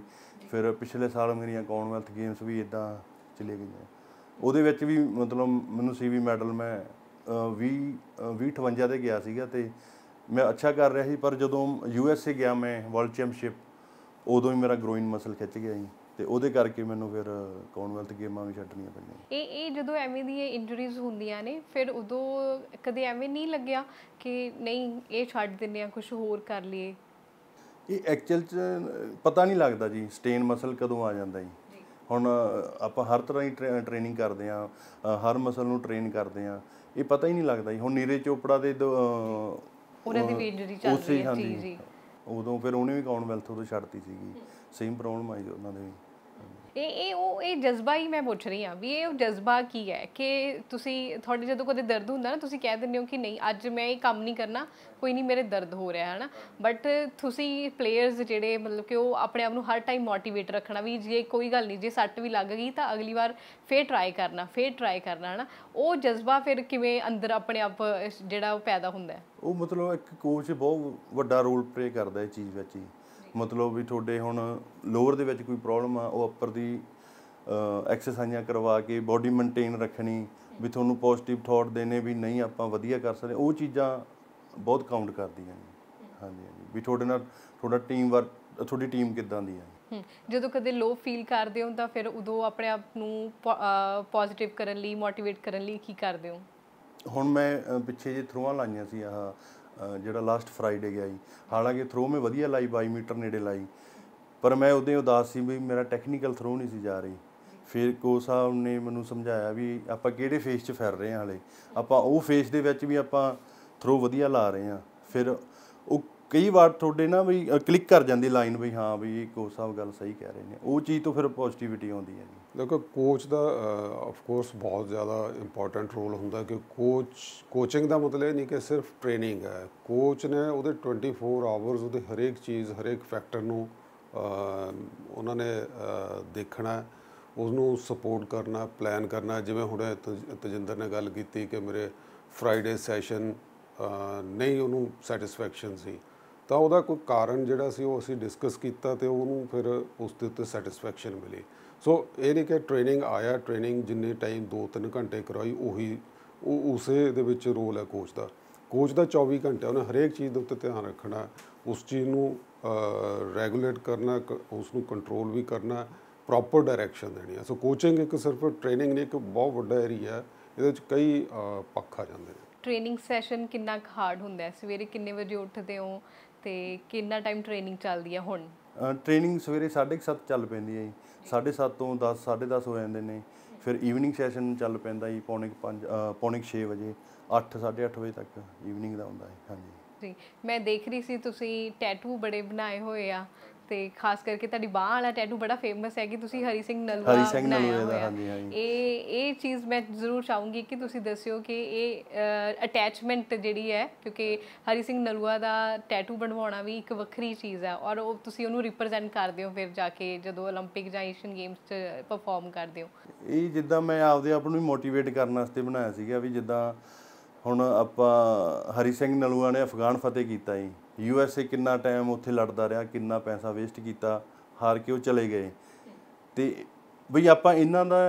ਫਿਰ ਪਿਛਲੇ ਸਾਲ ਮੇਰੀਆਂ ਕੌਮਨਵੈਲਥ ਗੇਮਸ ਵੀ ਇਦਾਂ ਚਲੇ ਗਈਆਂ ਉਹਦੇ ਵਿੱਚ ਵੀ ਮਤਲਬ ਮੈਨੂੰ ਸੀਵੀ ਮੈਡਲ ਮੈਂ 20 2058 ਦੇ ਤੇ ਗਿਆ ਸੀਗਾ ਤੇ ਮੈਂ ਅੱਛਾ ਕਰ ਰਿਹਾ ਸੀ ਪਰ ਜਦੋਂ ਯੂ ਐਸ ਏ ਗਿਆ ਮੈਂ ਵਰਲਡ ਚੈਂਪੀਅਨਸ਼ਿਪ ਉਦੋਂ ਹੀ ਮੇਰਾ ਗਰੋਇਨ ਮਸਲ ਖਿੱਚ ਗਿਆ ਸੀ ਤੇ ਉਹਦੇ ਕਰਕੇ ਮੈਨੂੰ ਫਿਰ ਕਾਉਨਵੈਲਥ ਗੇਮਾਂ ਵੀ ਛੱਡਣੀਆਂ ਪਈਆਂ ਇਹ ਇਹ ਜਦੋਂ ਐਵੇਂ ਦੀ ਇਹ ਇੰਜਰੀਜ਼ ਹੁੰਦੀਆਂ ਨੇ ਫਿਰ ਉਦੋਂ ਕਦੇ ਐਵੇਂ ਨਹੀਂ ਲੱਗਿਆ ਕਿ ਨਹੀਂ ਇਹ ਛੱਡ ਦਿੰਨੇ ਆ ਕੁਝ ਹੋਰ ਕਰ ਲਈਏ ਇਹ ਐਕਚੁਅਲ ਚ ਪਤਾ ਨਹੀਂ ਲੱਗਦਾ ਜੀ ਸਟੇਨ ਮਸਲ ਕਦੋਂ ਆ ਜਾਂਦਾ ਜੀ ਹੁਣ ਆਪਾਂ ਹਰ ਤਰ੍ਹਾਂ ਦੀ ਟ੍ਰੇਨਿੰਗ ਕਰਦੇ ਆ ਹਰ ਮਸਲ ਨੂੰ ਟ੍ਰੇਨ ਕਰਦੇ ਆ ਇਹ ਪਤਾ ਹੀ ਨਹੀਂ ਲੱਗਦਾ ਜੀ ਹੁਣ ਨੀਰੇ ਚੋਪੜਾ ਦੇ ਉਹਨਾਂ ਦੀ ਵੀ ਇੰਜਰੀ ਚੱਲ ਰਹੀ ਸੀ ਜੀ ਉਦੋਂ ਫਿਰ ਉਹਨੇ ਵੀ ਵੈਲਥ ਉਦੋਂ ਛੱਡਤੀ ਸੀਗੀ ਸੇਮ ਪ੍ਰੋਬਲਮ ਆਈ ਉਹਨਾਂ ਦੇ ਵੀ ਇਹ ਇਹ ਉਹ ਇਹ ਜਜ਼ਬਾ ਹੀ ਮੈਂ ਪੁੱਛ ਰਹੀ ਹਾਂ ਵੀ ਇਹ ਜਜ਼ਬਾ ਕੀ ਹੈ ਕਿ ਤੁਸੀਂ ਤੁਹਾਡੇ ਜਦੋਂ ਕਦੇ ਦਰਦ ਹੁੰਦਾ ਨਾ ਤੁਸੀਂ ਕਹਿ ਦਿੰਦੇ ਹੋ ਕਿ ਨਹੀਂ ਅੱਜ ਮੈਂ ਇਹ ਕੰਮ ਨਹੀਂ ਕਰਨਾ ਕੋਈ ਨਹੀਂ ਮੇਰੇ ਦਰਦ ਹੋ ਰਿਹਾ ਹੈ ਨਾ ਬਟ ਤੁਸੀਂ ਪਲੇਅਰਸ ਜਿਹੜੇ ਮਤਲਬ ਕਿ ਉਹ ਆਪਣੇ ਆਪ ਨੂੰ ਹਰ ਟਾਈਮ ਮੋਟੀਵੇਟ ਰੱਖਣਾ ਵੀ ਜੇ ਕੋਈ ਗੱਲ ਨਹੀਂ ਜੇ ਸੱਟ ਵੀ ਲੱਗ ਗਈ ਤਾਂ ਅਗਲੀ ਵਾਰ ਫੇਰ ਟਰਾਈ ਕਰਨਾ ਫੇਰ ਟਰਾਈ ਕਰਨਾ ਹੈ ਨਾ ਉਹ ਜਜ਼ਬਾ ਫਿਰ ਕਿਵੇਂ ਅੰਦਰ ਆਪਣੇ ਆਪ ਜਿਹੜਾ ਉਹ ਪੈਦਾ ਹੁੰਦਾ ਉਹ ਮਤਲਬ ਇੱਕ ਕੋਚ ਬਹੁਤ ਵੱਡਾ ਰੋਲ ਪਲੇ ਕਰਦਾ ਹੈ ਚੀਜ਼ ਵਿੱਚ ਹੀ ਮਤਲਬ ਵੀ ਤੁਹਾਡੇ ਹੁਣ ਲੋਅਰ ਦੇ ਵਿੱਚ ਕੋਈ ਪ੍ਰੋਬਲਮ ਆ ਉਹ ਅਪਰ ਦੀ ਐਕਸਰਸਾਈਜ਼ਾਂ ਕਰਵਾ ਕੇ ਬਾਡੀ ਮੇਨਟੇਨ ਰੱਖਣੀ ਵੀ ਤੁਹਾਨੂੰ ਪੋਜ਼ਿਟਿਵ ਥਾਟ ਦੇਣੇ ਵੀ ਨਹੀਂ ਆਪਾਂ ਵਧੀਆ ਕਰ ਸਕਦੇ ਉਹ ਚੀਜ਼ਾਂ ਬਹੁਤ ਕਾਊਂਟ ਕਰਦੀਆਂ ਨੇ ਹਾਂਜੀ ਹਾਂਜੀ ਵੀ ਤੁਹਾਡੇ ਨਾਲ ਤੁਹਾਡਾ ਟੀਮ ਵਰਕ ਤੁਹਾਡੀ ਟੀਮ ਕਿੱਦਾਂ ਦੀ ਹੈ ਜਦੋਂ ਕਦੇ ਲੋ ਫੀਲ ਕਰਦੇ ਹੋ ਤਾਂ ਫਿਰ ਉਦੋਂ ਆਪਣੇ ਆਪ ਨੂੰ ਪੋਜ਼ਿਟਿਵ ਕਰਨ ਲਈ ਮੋਟੀਵੇਟ ਕਰਨ ਲਈ ਕੀ ਕਰਦੇ ਹੋ ਹੁਣ ਮੈਂ ਪਿੱਛੇ ਜੇ ਥਰੂਆਂ ਲਾਈਆਂ ਸੀ ਆਹ ਜਿਹੜਾ ਲਾਸਟ ਫਰਾਈਡੇ ਗਿਆ ਜੀ ਹਾਲਾਂਕਿ ਥਰੋ ਮੈਂ ਵਧੀਆ ਲਾਈ 22 ਮੀਟਰ ਨੇੜੇ ਲਾਈ ਪਰ ਮੈਂ ਉਹਦੇ ਉਦਾਸ ਸੀ ਵੀ ਮੇਰਾ ਟੈਕਨੀਕਲ ਥਰੋ ਨਹੀਂ ਸੀ ਜਾ ਰਹੀ ਫਿਰ ਕੋ ਸਾਹਿਬ ਨੇ ਮੈਨੂੰ ਸਮਝਾਇਆ ਵੀ ਆਪਾਂ ਕਿਹੜੇ ਫੇਸ 'ਚ ਫਿਰ ਰਹੇ ਹਾਂ ਹਲੇ ਆਪਾਂ ਉਹ ਫੇਸ ਦੇ ਵਿੱਚ ਵੀ ਆਪਾਂ ਥਰੋ ਵਧੀਆ ਲਾ ਰਹੇ ਹਾਂ ਫਿਰ ਉਹ ਕਈ ਵਾਰ ਤੁਹਾਡੇ ਨਾ ਵੀ ਕਲਿੱਕ ਕਰ ਜਾਂਦੀ ਲਾਈਨ ਵੀ ਹਾਂ ਵੀ ਕੋ ਸਾਹਿਬ ਗੱਲ ਸਹੀ ਕਹਿ ਰਹੇ ਨੇ ਉਹ ਚੀਜ਼ ਤੋਂ ਫਿਰ ਪੋਜ਼ਿਟਿਵਿਟੀ ਆਉਂਦੀ ਹੈ ਦੇਖੋ ਕੋਚ ਦਾ ਆਫ ਕੋਰਸ ਬਹੁਤ ਜ਼ਿਆਦਾ ਇੰਪੋਰਟੈਂਟ ਰੋਲ ਹੁੰਦਾ ਕਿ ਕੋਚ ਕੋਚਿੰਗ ਦਾ ਮਤਲਬ ਇਹ ਨਹੀਂ ਕਿ ਸਿਰਫ ਟ੍ਰੇਨਿੰਗ ਹੈ ਕੋਚ ਨੇ ਉਹਦੇ 24 ਆਵਰਸ ਉਹਦੇ ਹਰੇਕ ਚੀਜ਼ ਹਰੇਕ ਫੈਕਟਰ ਨੂੰ ਉਹਨਾਂ ਨੇ ਦੇਖਣਾ ਉਸ ਨੂੰ ਸਪੋਰਟ ਕਰਨਾ ਪਲਾਨ ਕਰਨਾ ਜਿਵੇਂ ਹੁਣ ਤਜਿੰਦਰ ਨੇ ਗੱਲ ਕੀਤੀ ਕਿ ਮੇਰੇ ਫਰਾਈਡੇ ਸੈਸ਼ਨ ਨਹੀਂ ਉਹਨੂੰ ਸੈਟੀਸਫੈਕਸ਼ਨ ਸੀ ਤਾਂ ਉਹਦਾ ਕੋਈ ਕਾਰਨ ਜਿਹੜਾ ਸੀ ਉਹ ਅਸੀਂ ਡਿਸਕਸ ਕੀਤਾ ਤੇ ਉਹਨੂੰ ਫਿਰ ਉਸ ਦੇ ਉੱਤੇ ਸੈਟੀਸਫੈਕਸ਼ਨ ਮਿਲੀ ਸੋ ਇਹ ਨਹੀਂ ਕਿ ਟ੍ਰੇਨਿੰਗ ਆਇਆ ਟ੍ਰੇਨਿੰਗ ਜਿੰਨੇ ਟਾਈਮ 2-3 ਘੰਟੇ ਕਰਾਈ ਉਹੀ ਉਹ ਉਸੇ ਦੇ ਵਿੱਚ ਰੋਲ ਹੈ ਕੋਚ ਦਾ ਕੋਚ ਦਾ 24 ਘੰਟੇ ਉਹਨੇ ਹਰੇਕ ਚੀਜ਼ ਦੇ ਉੱਤੇ ਧਿਆਨ ਰੱਖਣਾ ਉਸ ਚੀਜ਼ ਨੂੰ ਰੈਗੂਲੇਟ ਕਰਨਾ ਉਸ ਨੂੰ ਕੰਟਰੋਲ ਵੀ ਕਰਨਾ ਪ੍ਰੋਪਰ ਡਾਇਰੈਕਸ਼ਨ ਦੇਣੀ ਹੈ ਸੋ ਕੋਚਿੰਗ ਇੱਕ ਸਿਰਫ ਟ੍ਰੇਨਿੰਗ ਨਹੀਂ ਇੱਕ ਬਹੁਤ ਵੱਡਾ ਏਰੀਆ ਹੈ ਇਹਦੇ ਵਿੱਚ ਕਈ ਪੱਖ ਆ ਜਾਂਦੇ ਨੇ ਟ੍ਰੇਨਿੰਗ ਸੈਸ਼ਨ ਕਿੰਨਾ ਹਾਰਡ ਹੁੰਦਾ ਹੈ ਸਵੇਰੇ ਕਿੰਨੇ ਵਜੇ ਉੱਠਦੇ ਹੋ ਤੇ ਕਿੰਨਾ ਟਾਈਮ ਟ੍ਰੇਨਿੰਗ ਚੱਲਦੀ ਹੈ ਹੁਣ ਟ੍ਰੇਨਿੰਗ ਸਵੇਰੇ 7:30 ਚੱਲ ਪੈਂਦੀ ਹੈ ਜੀ 7:30 ਤੋਂ 10 10:30 ਹੋ ਜਾਂਦੇ ਨੇ ਫਿਰ ਈਵਨਿੰਗ ਸੈਸ਼ਨ ਚੱਲ ਪੈਂਦਾ ਜੀ ਪੌਣੇ 5 ਪੌਣੇ 6 ਵਜੇ 8 8:30 ਵਜੇ ਤੱਕ ਈਵਨਿੰਗ ਦਾ ਹੁੰਦਾ ਹੈ ਹਾਂਜੀ ਜੀ ਮੈਂ ਦੇਖ ਰਹੀ ਸੀ ਤੁਸੀਂ ਟੈਟੂ ਬੜੇ ਬਣਾਏ ਹੋਏ ਆ ਤੇ ਖਾਸ ਕਰਕੇ ਤੁਹਾਡੀ ਬਾਹ ਵਾਲਾ ਟੈਟੂ ਬੜਾ ਫੇਮਸ ਹੈ ਕਿ ਤੁਸੀਂ ਹਰੀ ਸਿੰਘ ਨਲਵਾ ਹਰੀ ਸਿੰਘ ਨਲੂਆ ਦਾ ਹਾਂਜੀ ਹਾਂਜੀ ਇਹ ਇਹ ਚੀਜ਼ ਮੈਂ ਜ਼ਰੂਰ ਚਾਹੂੰਗੀ ਕਿ ਤੁਸੀਂ ਦੱਸਿਓ ਕਿ ਇਹ ਅਟੈਚਮੈਂਟ ਜਿਹੜੀ ਹੈ ਕਿਉਂਕਿ ਹਰੀ ਸਿੰਘ ਨਲਵਾ ਦਾ ਟੈਟੂ ਬਣਵਾਉਣਾ ਵੀ ਇੱਕ ਵੱਖਰੀ ਚੀਜ਼ ਹੈ ਔਰ ਉਹ ਤੁਸੀਂ ਉਹਨੂੰ ਰਿਪਰੈਜ਼ੈਂਟ ਕਰਦੇ ਹੋ ਫਿਰ ਜਾ ਕੇ ਜਦੋਂ 올림픽 ਜਾਂ ਏਸ਼ੀਅਨ ਗੇਮਸ 'ਚ ਪਰਫਾਰਮ ਕਰਦੇ ਹੋ ਇਹ ਜਿੱਦਾਂ ਮੈਂ ਆਪਦੇ ਆਪ ਨੂੰ ਮੋਟੀਵੇਟ ਕਰਨ ਵਾਸਤੇ ਬਣਾਇਆ ਸੀਗਾ ਵੀ ਜਿੱਦਾਂ ਹੁਣ ਆਪਾਂ ਹਰੀ ਸਿੰਘ ਨਲੂਆ ਨੇ ਅਫਗਾਨ ਫਤਿਹ ਕੀਤਾ ਜੀ ਯੂ ਐਸ ਏ ਕਿੰਨਾ ਟਾਈਮ ਉੱਥੇ ਲੜਦਾ ਰਿਹਾ ਕਿੰਨਾ ਪੈਸਾ ਵੇਸਟ ਕੀਤਾ ਹਾਰ ਕੇ ਉਹ ਚਲੇ ਗਏ ਤੇ ਵੀ ਆਪਾਂ ਇਹਨਾਂ ਦਾ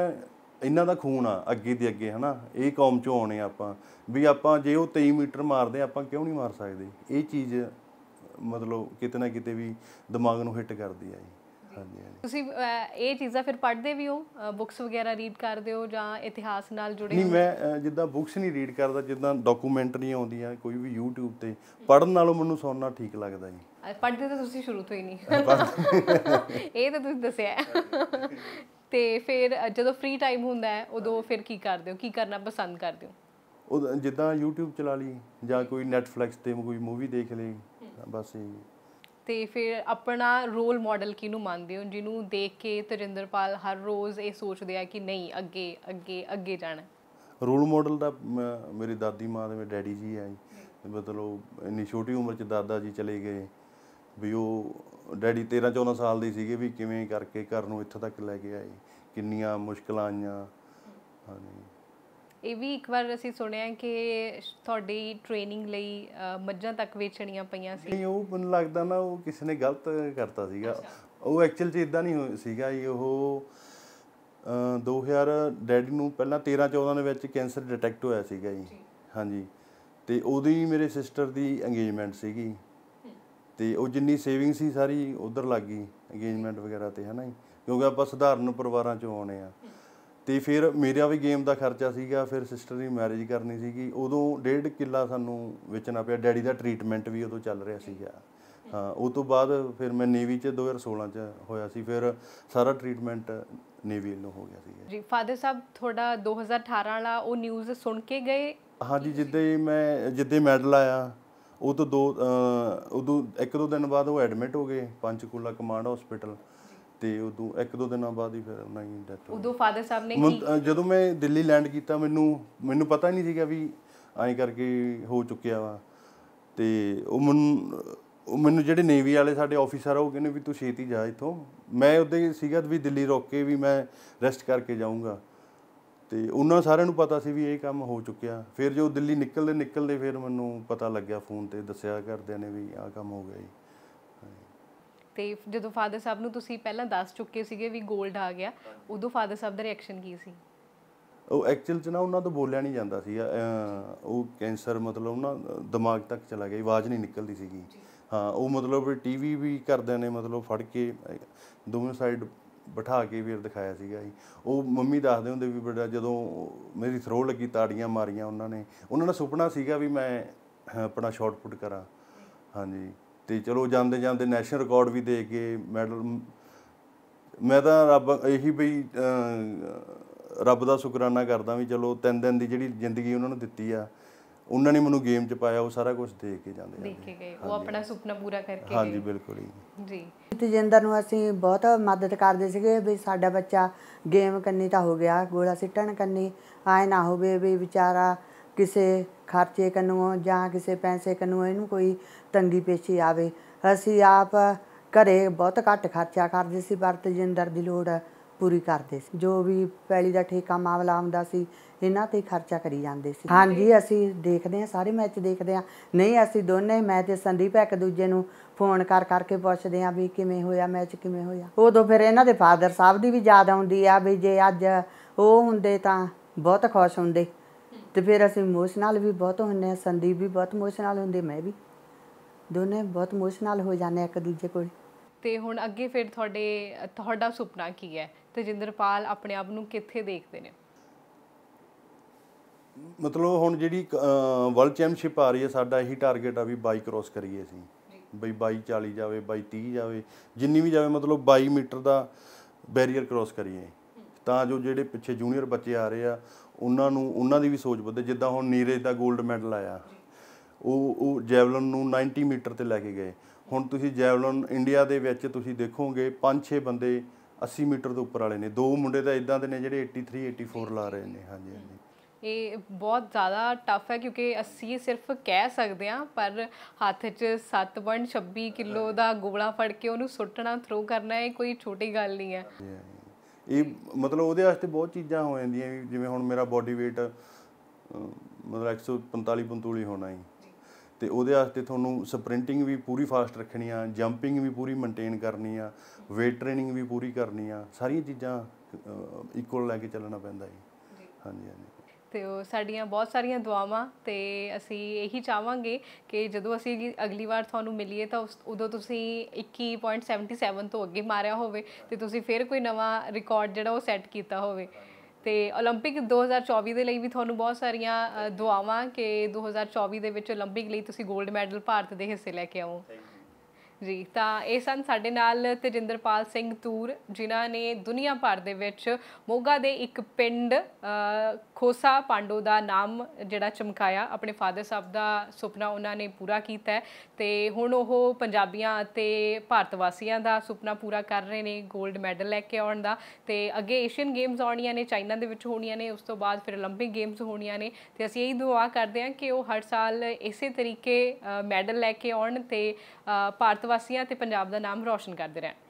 ਇਹਨਾਂ ਦਾ ਖੂਨ ਆ ਅੱਗੇ ਦੇ ਅੱਗੇ ਹਨਾ ਇਹ ਕੌਮ ਚੋਂ ਆਉਣੇ ਆਪਾਂ ਵੀ ਆਪਾਂ ਜੇ ਉਹ 23 ਮੀਟਰ ਮਾਰਦੇ ਆਪਾਂ ਕਿਉਂ ਨਹੀਂ ਮਾਰ ਸਕਦੇ ਇਹ ਚੀਜ਼ ਮਤਲਬ ਕਿਤੇ ਨਾ ਕਿਤੇ ਵੀ ਦਿਮਾਗ ਨੂੰ ਹਿੱਟ ਕਰਦੀ ਆ ਜੀ ਹਾਂਜੀ ਹਾਂਜੀ ਤੁਸੀਂ ਇਹ ਚੀਜ਼ਾਂ ਫਿਰ ਪੜ੍ਹਦੇ ਵੀ ਹੋ ਬੁੱਕਸ ਵਗੈਰਾ ਰੀਡ ਕਰਦੇ ਹੋ ਜਾਂ ਇਤਿਹਾਸ ਨਾਲ ਜੁੜੇ ਨਹੀਂ ਮੈਂ ਜਿੱਦਾਂ ਬੁੱਕਸ ਨਹੀਂ ਰੀਡ ਕਰਦਾ ਜਿੱਦਾਂ ਆਉਂਦੀ ਆਉਂਦੀਆਂ ਕੋਈ ਵੀ YouTube ਤੇ ਪੜ੍ਹਨ ਨਾਲੋਂ ਮੈਨੂੰ ਸੁਣਨਾ ਠੀਕ ਲੱਗਦਾ ਜੀ ਪੜ੍ਹਦੇ ਤਾਂ ਤੁਸੀਂ ਸ਼ੁਰੂ ਤੋਂ ਹੀ ਨਹੀਂ ਇਹ ਤਾਂ ਤੁਸੀਂ ਦੱਸਿਆ ਤੇ ਫਿਰ ਜਦੋਂ ਫ੍ਰੀ ਟਾਈਮ ਹੁੰਦਾ ਹੈ ਉਦੋਂ ਫਿਰ ਕੀ ਕਰਦੇ ਹੋ ਕੀ ਕਰਨਾ ਪਸੰਦ ਕਰਦੇ ਹੋ ਉਹ ਜਿੱਦਾਂ YouTube ਚਲਾ ਲਈ ਜਾਂ ਕੋਈ Netflix ਤੇ ਕੋਈ ਮੂਵੀ ਦੇਖ ਲਈ ਬਸ ਇਹ ਤੇ ਫਿਰ ਆਪਣਾ ਰੋਲ ਮਾਡਲ ਕਿਹਨੂੰ ਮੰਨਦੇ ਹੋ ਜਿਹਨੂੰ ਦੇਖ ਕੇ ਤਰਿੰਦਰਪਾਲ ਹਰ ਰੋਜ਼ ਇਹ ਸੋਚਦੇ ਆ ਕਿ ਨਹੀਂ ਅੱਗੇ ਅੱਗੇ ਅੱਗੇ ਜਾਣਾ ਰੋਲ ਮਾਡਲ ਦਾ ਮੇਰੀ ਦਾਦੀ ਮਾਂ ਦੇ ਮੇਰੇ ਡੈਡੀ ਜੀ ਆ ਜੀ ਮਤਲਬ ਇੰਨੀ ਛੋਟੀ ਉਮਰ 'ਚ ਦਾਦਾ ਜੀ ਚਲੇ ਗਏ ਵੀ ਉਹ ਡੈਡੀ 13 14 ਸਾਲ ਦੇ ਸੀਗੇ ਵੀ ਕਿਵੇਂ ਕਰਕੇ ਘਰ ਨੂੰ ਇੱਥੇ ਤੱਕ ਲੈ ਕੇ ਆਏ ਕਿੰਨੀਆਂ ਮੁਸ਼ਕਲਾਂ ਆਈਆਂ ਹਾਂਜੀ ਇਹ ਵੀ ਇੱਕ ਵਾਰ ਅਸੀਂ ਸੁਣਿਆ ਕਿ ਤੁਹਾਡੀ ਟ੍ਰੇਨਿੰਗ ਲਈ ਮੱਝਾਂ ਤੱਕ ਵੇਚਣੀਆਂ ਪਈਆਂ ਸੀ ਉਹ ਮਨ ਲੱਗਦਾ ਨਾ ਉਹ ਕਿਸੇ ਨੇ ਗਲਤ ਕਰਤਾ ਸੀਗਾ ਉਹ ਐਕਚੁਅਲ 'ਚ ਇਦਾਂ ਨਹੀਂ ਸੀਗਾ ਜੀ ਉਹ 2000 ਡੈਡੀ ਨੂੰ ਪਹਿਲਾਂ 13 14 ਦੇ ਵਿੱਚ ਕੈਂਸਰ ਡਿਟੈਕਟ ਹੋਇਆ ਸੀਗਾ ਜੀ ਹਾਂਜੀ ਤੇ ਉਹਦੀ ਮੇਰੇ ਸਿਸਟਰ ਦੀ ਇੰਗੇਜਮੈਂਟ ਸੀਗੀ ਤੇ ਉਹ ਜਿੰਨੀ ਸੇਵਿੰਗ ਸੀ ਸਾਰੀ ਉਧਰ ਲੱਗ ਗਈ ਇੰਗੇਜਮੈਂਟ ਵਗੈਰਾ ਤੇ ਹਨਾ ਕਿਉਂਕਿ ਆਪਾਂ ਸਧਾਰਨ ਪਰਿਵਾਰਾਂ ਚੋਂ ਆਉਣੇ ਆ ਤੇ ਫਿਰ ਮੇਰਾ ਵੀ ਗੇਮ ਦਾ ਖਰਚਾ ਸੀਗਾ ਫਿਰ ਸਿਸਟਰ ਦੀ ਮੈਰਿਜ ਕਰਨੀ ਸੀਗੀ ਉਦੋਂ ਡੇਢ ਕਿੱਲਾ ਸਾਨੂੰ ਵੇਚਣਾ ਪਿਆ ਡੈਡੀ ਦਾ ਟ੍ਰੀਟਮੈਂਟ ਵੀ ਉਦੋਂ ਚੱਲ ਰਿਹਾ ਸੀਗਾ ਹਾਂ ਉਹ ਤੋਂ ਬਾਅਦ ਫਿਰ ਮੈਂ ਨੇਵੀ ਚ 2016 ਚ ਹੋਇਆ ਸੀ ਫਿਰ ਸਾਰਾ ਟ੍ਰੀਟਮੈਂਟ ਨੇਵੀ ਨੂੰ ਹੋ ਗਿਆ ਸੀ ਜੀ ਫਾਦਰ ਸਾਹਿਬ ਤੁਹਾਡਾ 2018 ਵਾਲਾ ਉਹ ਨਿਊਜ਼ ਸੁਣ ਕੇ ਗਏ ਹਾਂਜੀ ਜਿੱਦੇ ਮੈਂ ਜਿੱਦੇ ਮੈਡਲ ਆਇਆ ਉਹ ਤੋਂ ਦੋ ਉਦੋਂ ਇੱਕ ਦੋ ਦਿਨ ਬਾਅਦ ਉਹ ਐਡਮਿਟ ਹੋ ਗਏ ਪੰਚਕੂਲਾ ਕਮਾਂਡ ਹਸਪੀਟਲ ਤੇ ਉਦੋਂ ਇੱਕ ਦੋ ਦਿਨਾਂ ਬਾਅਦ ਹੀ ਫਿਰ ਉਹਨਾਂ ਦੀ ਡੈਥ ਉਦੋਂ ਫਾਦਰ ਸਾਹਿਬ ਨੇ ਕੀ ਜਦੋਂ ਮੈਂ ਦਿੱਲੀ ਲੈਂਡ ਕੀਤਾ ਮੈਨੂੰ ਮੈਨੂੰ ਪਤਾ ਨਹੀਂ ਸੀਗਾ ਵੀ ਐਂ ਕਰਕੇ ਹੋ ਚੁੱਕਿਆ ਵਾ ਤੇ ਉਹ ਮੈਨੂੰ ਉਹ ਮੈਨੂੰ ਜਿਹੜੇ ਨੇਵੀ ਵਾਲੇ ਸਾਡੇ ਆਫੀਸਰ ਆ ਉਹ ਕਹਿੰਦੇ ਵੀ ਤੂੰ ਛੇਤੀ ਜਾ ਇੱਥੋਂ ਮੈਂ ਉਦੋਂ ਸੀਗਾ ਵੀ ਦਿੱਲੀ ਰੁਕ ਕੇ ਵੀ ਮੈਂ ਰੈਸਟ ਕਰਕੇ ਜਾਊਂਗਾ ਤੇ ਉਹਨਾਂ ਸਾਰਿਆਂ ਨੂੰ ਪਤਾ ਸੀ ਵੀ ਇਹ ਕੰਮ ਹੋ ਚੁੱਕਿਆ ਫਿਰ ਜੋ ਦਿੱਲੀ ਨਿਕਲਦੇ ਨਿਕਲਦੇ ਫਿਰ ਮੈਨੂੰ ਪਤਾ ਲੱਗਿਆ ਫੋਨ ਤੇ ਦੱਸਿਆ ਕਰਦੇ ਨੇ ਵੀ ਆਹ ਕੰਮ ਹੋ ਗਿਆ ਜੀ ਤੇ ਜਦੋਂ ਫਾਦਰ ਸਾਹਿਬ ਨੂੰ ਤੁਸੀਂ ਪਹਿਲਾਂ ਦੱਸ ਚੁੱਕੇ ਸੀਗੇ ਵੀ 골ਡ ਆ ਗਿਆ ਉਦੋਂ ਫਾਦਰ ਸਾਹਿਬ ਦਾ ਰਿਐਕਸ਼ਨ ਕੀ ਸੀ ਉਹ ਐਕਚੁਅਲ ਚ ਨਾ ਉਹਨਾਂ ਤੋਂ ਬੋਲਿਆ ਨਹੀਂ ਜਾਂਦਾ ਸੀ ਉਹ ਕੈਂਸਰ ਮਤਲਬ ਨਾ ਦਿਮਾਗ ਤੱਕ ਚਲਾ ਗਿਆ ਆਵਾਜ਼ ਨਹੀਂ ਨਿਕਲਦੀ ਸੀਗੀ ਹਾਂ ਉਹ ਮਤਲਬ ਟੀਵੀ ਵੀ ਕਰਦੇ ਨੇ ਮਤਲਬ ਫੜ ਕੇ ਦੋਵੇਂ ਸਾਈਡ ਬਿਠਾ ਕੇ ਵੀਰ ਦਿਖਾਇਆ ਸੀਗਾ ਜੀ ਉਹ ਮੰਮੀ ਦੱਸਦੇ ਹੁੰਦੇ ਵੀ ਬੜਾ ਜਦੋਂ ਮੇਰੀ ਥਰੋ ਲੱਗੀ ਤਾੜੀਆਂ ਮਾਰੀਆਂ ਉਹਨਾਂ ਨੇ ਉਹਨਾਂ ਦਾ ਸੁਪਨਾ ਸੀਗਾ ਵੀ ਮੈਂ ਆਪਣਾ ਸ਼ਾਰਟ ਪੁੱਟ ਕਰਾਂ ਹਾਂਜੀ ਤੇ ਚਲੋ ਜਾਂਦੇ ਜਾਂਦੇ ਨੈਸ਼ਨਲ ਰਿਕਾਰਡ ਵੀ ਦੇ ਕੇ ਮੈਡਲ ਮੈਂ ਤਾਂ ਰੱਬ ਇਹੀ ਬਈ ਰੱਬ ਦਾ ਸ਼ੁਕਰਾਨਾ ਕਰਦਾ ਵੀ ਚਲੋ ਤਿੰਨ ਦਿਨ ਦੀ ਜਿਹੜੀ ਜ਼ਿੰਦਗੀ ਉਹਨਾਂ ਨੂੰ ਦਿੱਤੀ ਆ ਉਹਨਾਂ ਨੇ ਮੈਨੂੰ ਗੇਮ 'ਚ ਪਾਇਆ ਉਹ ਸਾਰਾ ਕੁਝ ਦੇ ਕੇ ਜਾਂਦੇ ਦੇਖ ਕੇ ਗਏ ਉਹ ਆਪਣਾ ਸੁਪਨਾ ਪੂਰਾ ਕਰਕੇ ਹਾਂਜੀ ਬਿਲਕੁਲ ਜੀ ਤੇਜਿੰਦਰ ਨੂੰ ਅਸੀਂ ਬਹੁਤ ਮਦਦ ਕਰਦੇ ਸੀਗੇ ਵੀ ਸਾਡਾ ਬੱਚਾ ਗੇਮ ਕੰਨੀ ਤਾਂ ਹੋ ਗਿਆ ਗੋਲਾ ਸਿੱਟਣ ਕੰਨੀ ਆਇ ਨਾ ਹੋਵੇ ਵੀ ਵਿਚਾਰਾ ਕਿਸੇ ਖਰਚੇ ਕੰਨੂ ਜਾਂ ਕਿਸੇ ਪੈਸੇ ਕੰਨੂ ਇਹਨੂੰ ਕੋਈ ਤੰਗੀ ਪੇਸ਼ੀ ਆਵੇ ਅਸੀਂ ਆਪ ਘਰੇ ਬਹੁਤ ਘੱਟ ਖਰਚਾ ਕਰਦੇ ਸੀ ਤੇ ਜਿੰਦਰ ਦੀ ਲੋੜ ਪੂਰੀ ਕਰਦੇ ਸੀ ਜੋ ਵੀ ਪੈਲੀ ਦਾ ਠੇਕਾ ਮਾਮਲਾ ਆਉਂਦਾ ਸੀ ਇਹਨਾਂ ਤੇ ਖਰਚਾ ਕਰੀ ਜਾਂਦੇ ਸੀ ਹਾਂਜੀ ਅਸੀਂ ਦੇਖਦੇ ਆ ਸਾਰੇ ਮੈਚ ਦੇਖਦੇ ਆ ਨਹੀਂ ਅਸੀਂ ਦੋਨੇ ਮੈਂ ਤੇ ਸੰਦੀਪ ਇੱਕ ਦੂਜੇ ਨੂੰ ਫੋਨ ਕਰ ਕਰਕੇ ਪੁੱਛਦੇ ਆ ਵੀ ਕਿਵੇਂ ਹੋਇਆ ਮੈਚ ਕਿਵੇਂ ਹੋਇਆ ਉਦੋਂ ਫਿਰ ਇਹਨਾਂ ਦੇ ਫਾਦਰ ਸਾਹਿਬ ਦੀ ਵੀ ਯਾਦ ਆਉਂਦੀ ਆ ਵੀ ਜੇ ਅੱਜ ਉਹ ਹੁੰਦੇ ਤਾਂ ਬਹੁਤ ਖੁਸ਼ ਹੁੰਦੇ ਤੇ ਫਿਰ ਅਸੀਂ ਇਮੋਸ਼ਨਲ ਵੀ ਬਹੁਤ ਹੁੰਨੇ ਆ ਸੰਦੀਪ ਵੀ ਬਹੁਤ ਇਮੋਸ਼ਨਲ ਹੁੰਦੇ ਮੈਂ ਵੀ ਦੋਨੇ ਬਹੁਤ ਇਮੋਸ਼ਨਲ ਹੋ ਜਾਂਦੇ ਇੱਕ ਦੂਜੇ ਕੋਲ ਤੇ ਹੁਣ ਅੱਗੇ ਫਿਰ ਤੁਹਾਡੇ ਤੁਹਾਡਾ ਸੁਪਨਾ ਕੀ ਹੈ ਤਜਿੰਦਰਪਾਲ ਆਪਣੇ ਆਪ ਨੂੰ ਕਿੱਥੇ ਦੇਖਦੇ ਨੇ ਮਤਲਬ ਹੁਣ ਜਿਹੜੀ ਵਰਲਡ ਚੈਂਪੀਅਨਸ਼ਿਪ ਆ ਰਹੀ ਹੈ ਸਾਡਾ ਇਹੀ ਟਾਰਗੇਟ ਆ ਵੀ 22 ਕ੍ਰੋਸ ਕਰੀਏ ਅਸੀਂ ਬਈ 22 40 ਜਾਵੇ ਬਾਈ 30 ਜਾਵੇ ਜਿੰਨੀ ਵੀ ਜਾਵੇ ਮਤਲਬ 22 ਮੀਟਰ ਦਾ ਬੈਰੀਅਰ ਕ੍ਰੋਸ ਕਰੀਏ ਤਾਂ ਜੋ ਜਿਹੜੇ ਪਿੱਛੇ ਜੂਨੀਅਰ ਬੱਚੇ ਆ ਰਹੇ ਆ ਉਹਨਾਂ ਨੂੰ ਉਹਨਾਂ ਦੀ ਵੀ ਸੋਚ ਵਧੇ ਜਿੱਦਾਂ ਹੁਣ ਨੀਰਜ ਦਾ 골ਡ ਮੈਡਲ ਆਇਆ ਉਹ ਉਹ ਜੈਵਲਨ ਨੂੰ 90 ਮੀਟਰ ਤੇ ਲੈ ਕੇ ਗਏ ਹੁਣ ਤੁਸੀਂ ਜੈਵਲਨ ਇੰਡੀਆ ਦੇ ਵਿੱਚ ਤੁਸੀਂ ਦੇਖੋਗੇ 5-6 ਬੰਦੇ 80 ਮੀਟਰ ਤੋਂ ਉੱਪਰ ਵਾਲੇ ਨੇ ਦੋ ਮੁੰਡੇ ਤਾਂ ਇਦਾਂ ਦੇ ਨੇ ਜਿਹੜੇ 83 84 ਲਾ ਰਹੇ ਨੇ ਹਾਂਜੀ ਹਾਂਜੀ ਇਹ ਬਹੁਤ ਜ਼ਿਆਦਾ ਟਫ ਹੈ ਕਿਉਂਕਿ ਅਸੀਂ ਸਿਰਫ ਕਹਿ ਸਕਦੇ ਆ ਪਰ ਹੱਥ 'ਚ 7.26 ਕਿਲੋ ਦਾ ਗੋਲਾ ਫੜ ਕੇ ਉਹਨੂੰ ਸੁੱਟਣਾ ਥਰੋ ਕਰਨਾ ਇਹ ਕੋਈ ਛੋਟੀ ਗੱਲ ਨਹੀਂ ਹੈ ਇਹ ਮਤਲਬ ਉਹਦੇ ਵਾਸਤੇ ਬਹੁਤ ਚੀਜ਼ਾਂ ਹੋ ਜਾਂਦੀਆਂ ਜਿਵੇਂ ਹੁਣ ਮੇਰਾ ਬਾਡੀ weight ਮਤਲਬ 145 45 ਹੋਣਾ ਹੀ ਤੇ ਉਹਦੇ ਵਾਸਤੇ ਤੁਹਾਨੂੰ ਸਪ੍ਰਿੰਟਿੰਗ ਵੀ ਪੂਰੀ ਫਾਸਟ ਰੱਖਣੀ ਆ ਜੰਪਿੰਗ ਵੀ ਪੂਰੀ ਮੇਨਟੇਨ ਕਰਨੀ ਆ weight ਟ੍ਰੇਨਿੰਗ ਵੀ ਪੂਰੀ ਕਰਨੀ ਆ ਸਾਰੀਆਂ ਚੀਜ਼ਾਂ ਇਕੁਅਲ ਲੈ ਕੇ ਚੱਲਣਾ ਪੈਂਦਾ ਹੈ ਹਾਂਜੀ ਹਾਂਜੀ ਤੇ ਉਹ ਸਾਡੀਆਂ ਬਹੁਤ ਸਾਰੀਆਂ ਦੁਆਵਾਂ ਤੇ ਅਸੀਂ ਇਹੀ ਚਾਹਾਂਗੇ ਕਿ ਜਦੋਂ ਅਸੀਂ ਅਗਲੀ ਵਾਰ ਤੁਹਾਨੂੰ ਮਿਲੀਏ ਤਾਂ ਉਦੋਂ ਤੁਸੀਂ 21.77 ਤੋਂ ਅੱਗੇ ਮਾਰਿਆ ਹੋਵੇ ਤੇ ਤੁਸੀਂ ਫਿਰ ਕੋਈ ਨਵਾਂ ਰਿਕਾਰਡ ਜਿਹੜਾ ਉਹ ਸੈੱਟ ਕੀਤਾ ਹੋਵੇ ਤੇ 올림픽 2024 ਦੇ ਲਈ ਵੀ ਤੁਹਾਨੂੰ ਬਹੁਤ ਸਾਰੀਆਂ ਦੁਆਵਾਂ ਕਿ 2024 ਦੇ ਵਿੱਚ 올림픽 ਲਈ ਤੁਸੀਂ 골ਡ ਮੈਡਲ ਭਾਰਤ ਦੇ ਹਿੱਸੇ ਲੈ ਕੇ ਆਓ ਜੀ ਤਾਂ ਇਹ ਸਨ ਸਾਡੇ ਨਾਲ ਤੇਜਿੰਦਰਪਾਲ ਸਿੰਘ ਤੂਰ ਜਿਨ੍ਹਾਂ ਨੇ ਦੁਨੀਆ ਭਰ ਦੇ ਵਿੱਚ ਮੋਗਾ ਦੇ ਇੱਕ ਪਿੰਡ ਖੋਸਾ ਪਾਂਡੋ ਦਾ ਨਾਮ ਜਿਹੜਾ ਚਮਕਾਇਆ ਆਪਣੇ ਫਾਦਰ ਸਾਹਿਬ ਦਾ ਸੁਪਨਾ ਉਹਨਾਂ ਨੇ ਪੂਰਾ ਕੀਤਾ ਹੈ ਤੇ ਹੁਣ ਉਹ ਪੰਜਾਬੀਆਂ ਅਤੇ ਭਾਰਤ ਵਾਸੀਆਂ ਦਾ ਸੁਪਨਾ ਪੂਰਾ ਕਰ ਰਹੇ ਨੇ 골ਡ ਮੈਡਲ ਲੈ ਕੇ ਆਉਣ ਦਾ ਤੇ ਅੱਗੇ ਏਸ਼ੀਅਨ ਗੇਮਸ ਆਉਣੀਆਂ ਨੇ ਚਾਈਨਾ ਦੇ ਵਿੱਚ ਹੋਣੀਆਂ ਨੇ ਉਸ ਤੋਂ ਬਾਅਦ ਫਿਰ 올림픽 ਗੇਮਸ ਹੋਣੀਆਂ ਨੇ ਤੇ ਅਸੀਂ ਇਹੀ ਦੁਆ ਕਰਦੇ ਹਾਂ ਕਿ ਉਹ ਹਰ ਸਾਲ ਇਸੇ ਤਰੀਕੇ ਮੈਡਲ ਲੈ ਕੇ ਆਉਣ ਤੇ ਭਾਰਤ ਵਾਸੀਆਂ ਤੇ ਪੰਜਾਬ ਦਾ ਨਾਮ ਰੌਸ਼ਨ ਕਰਦੇ ਰਹਿਣ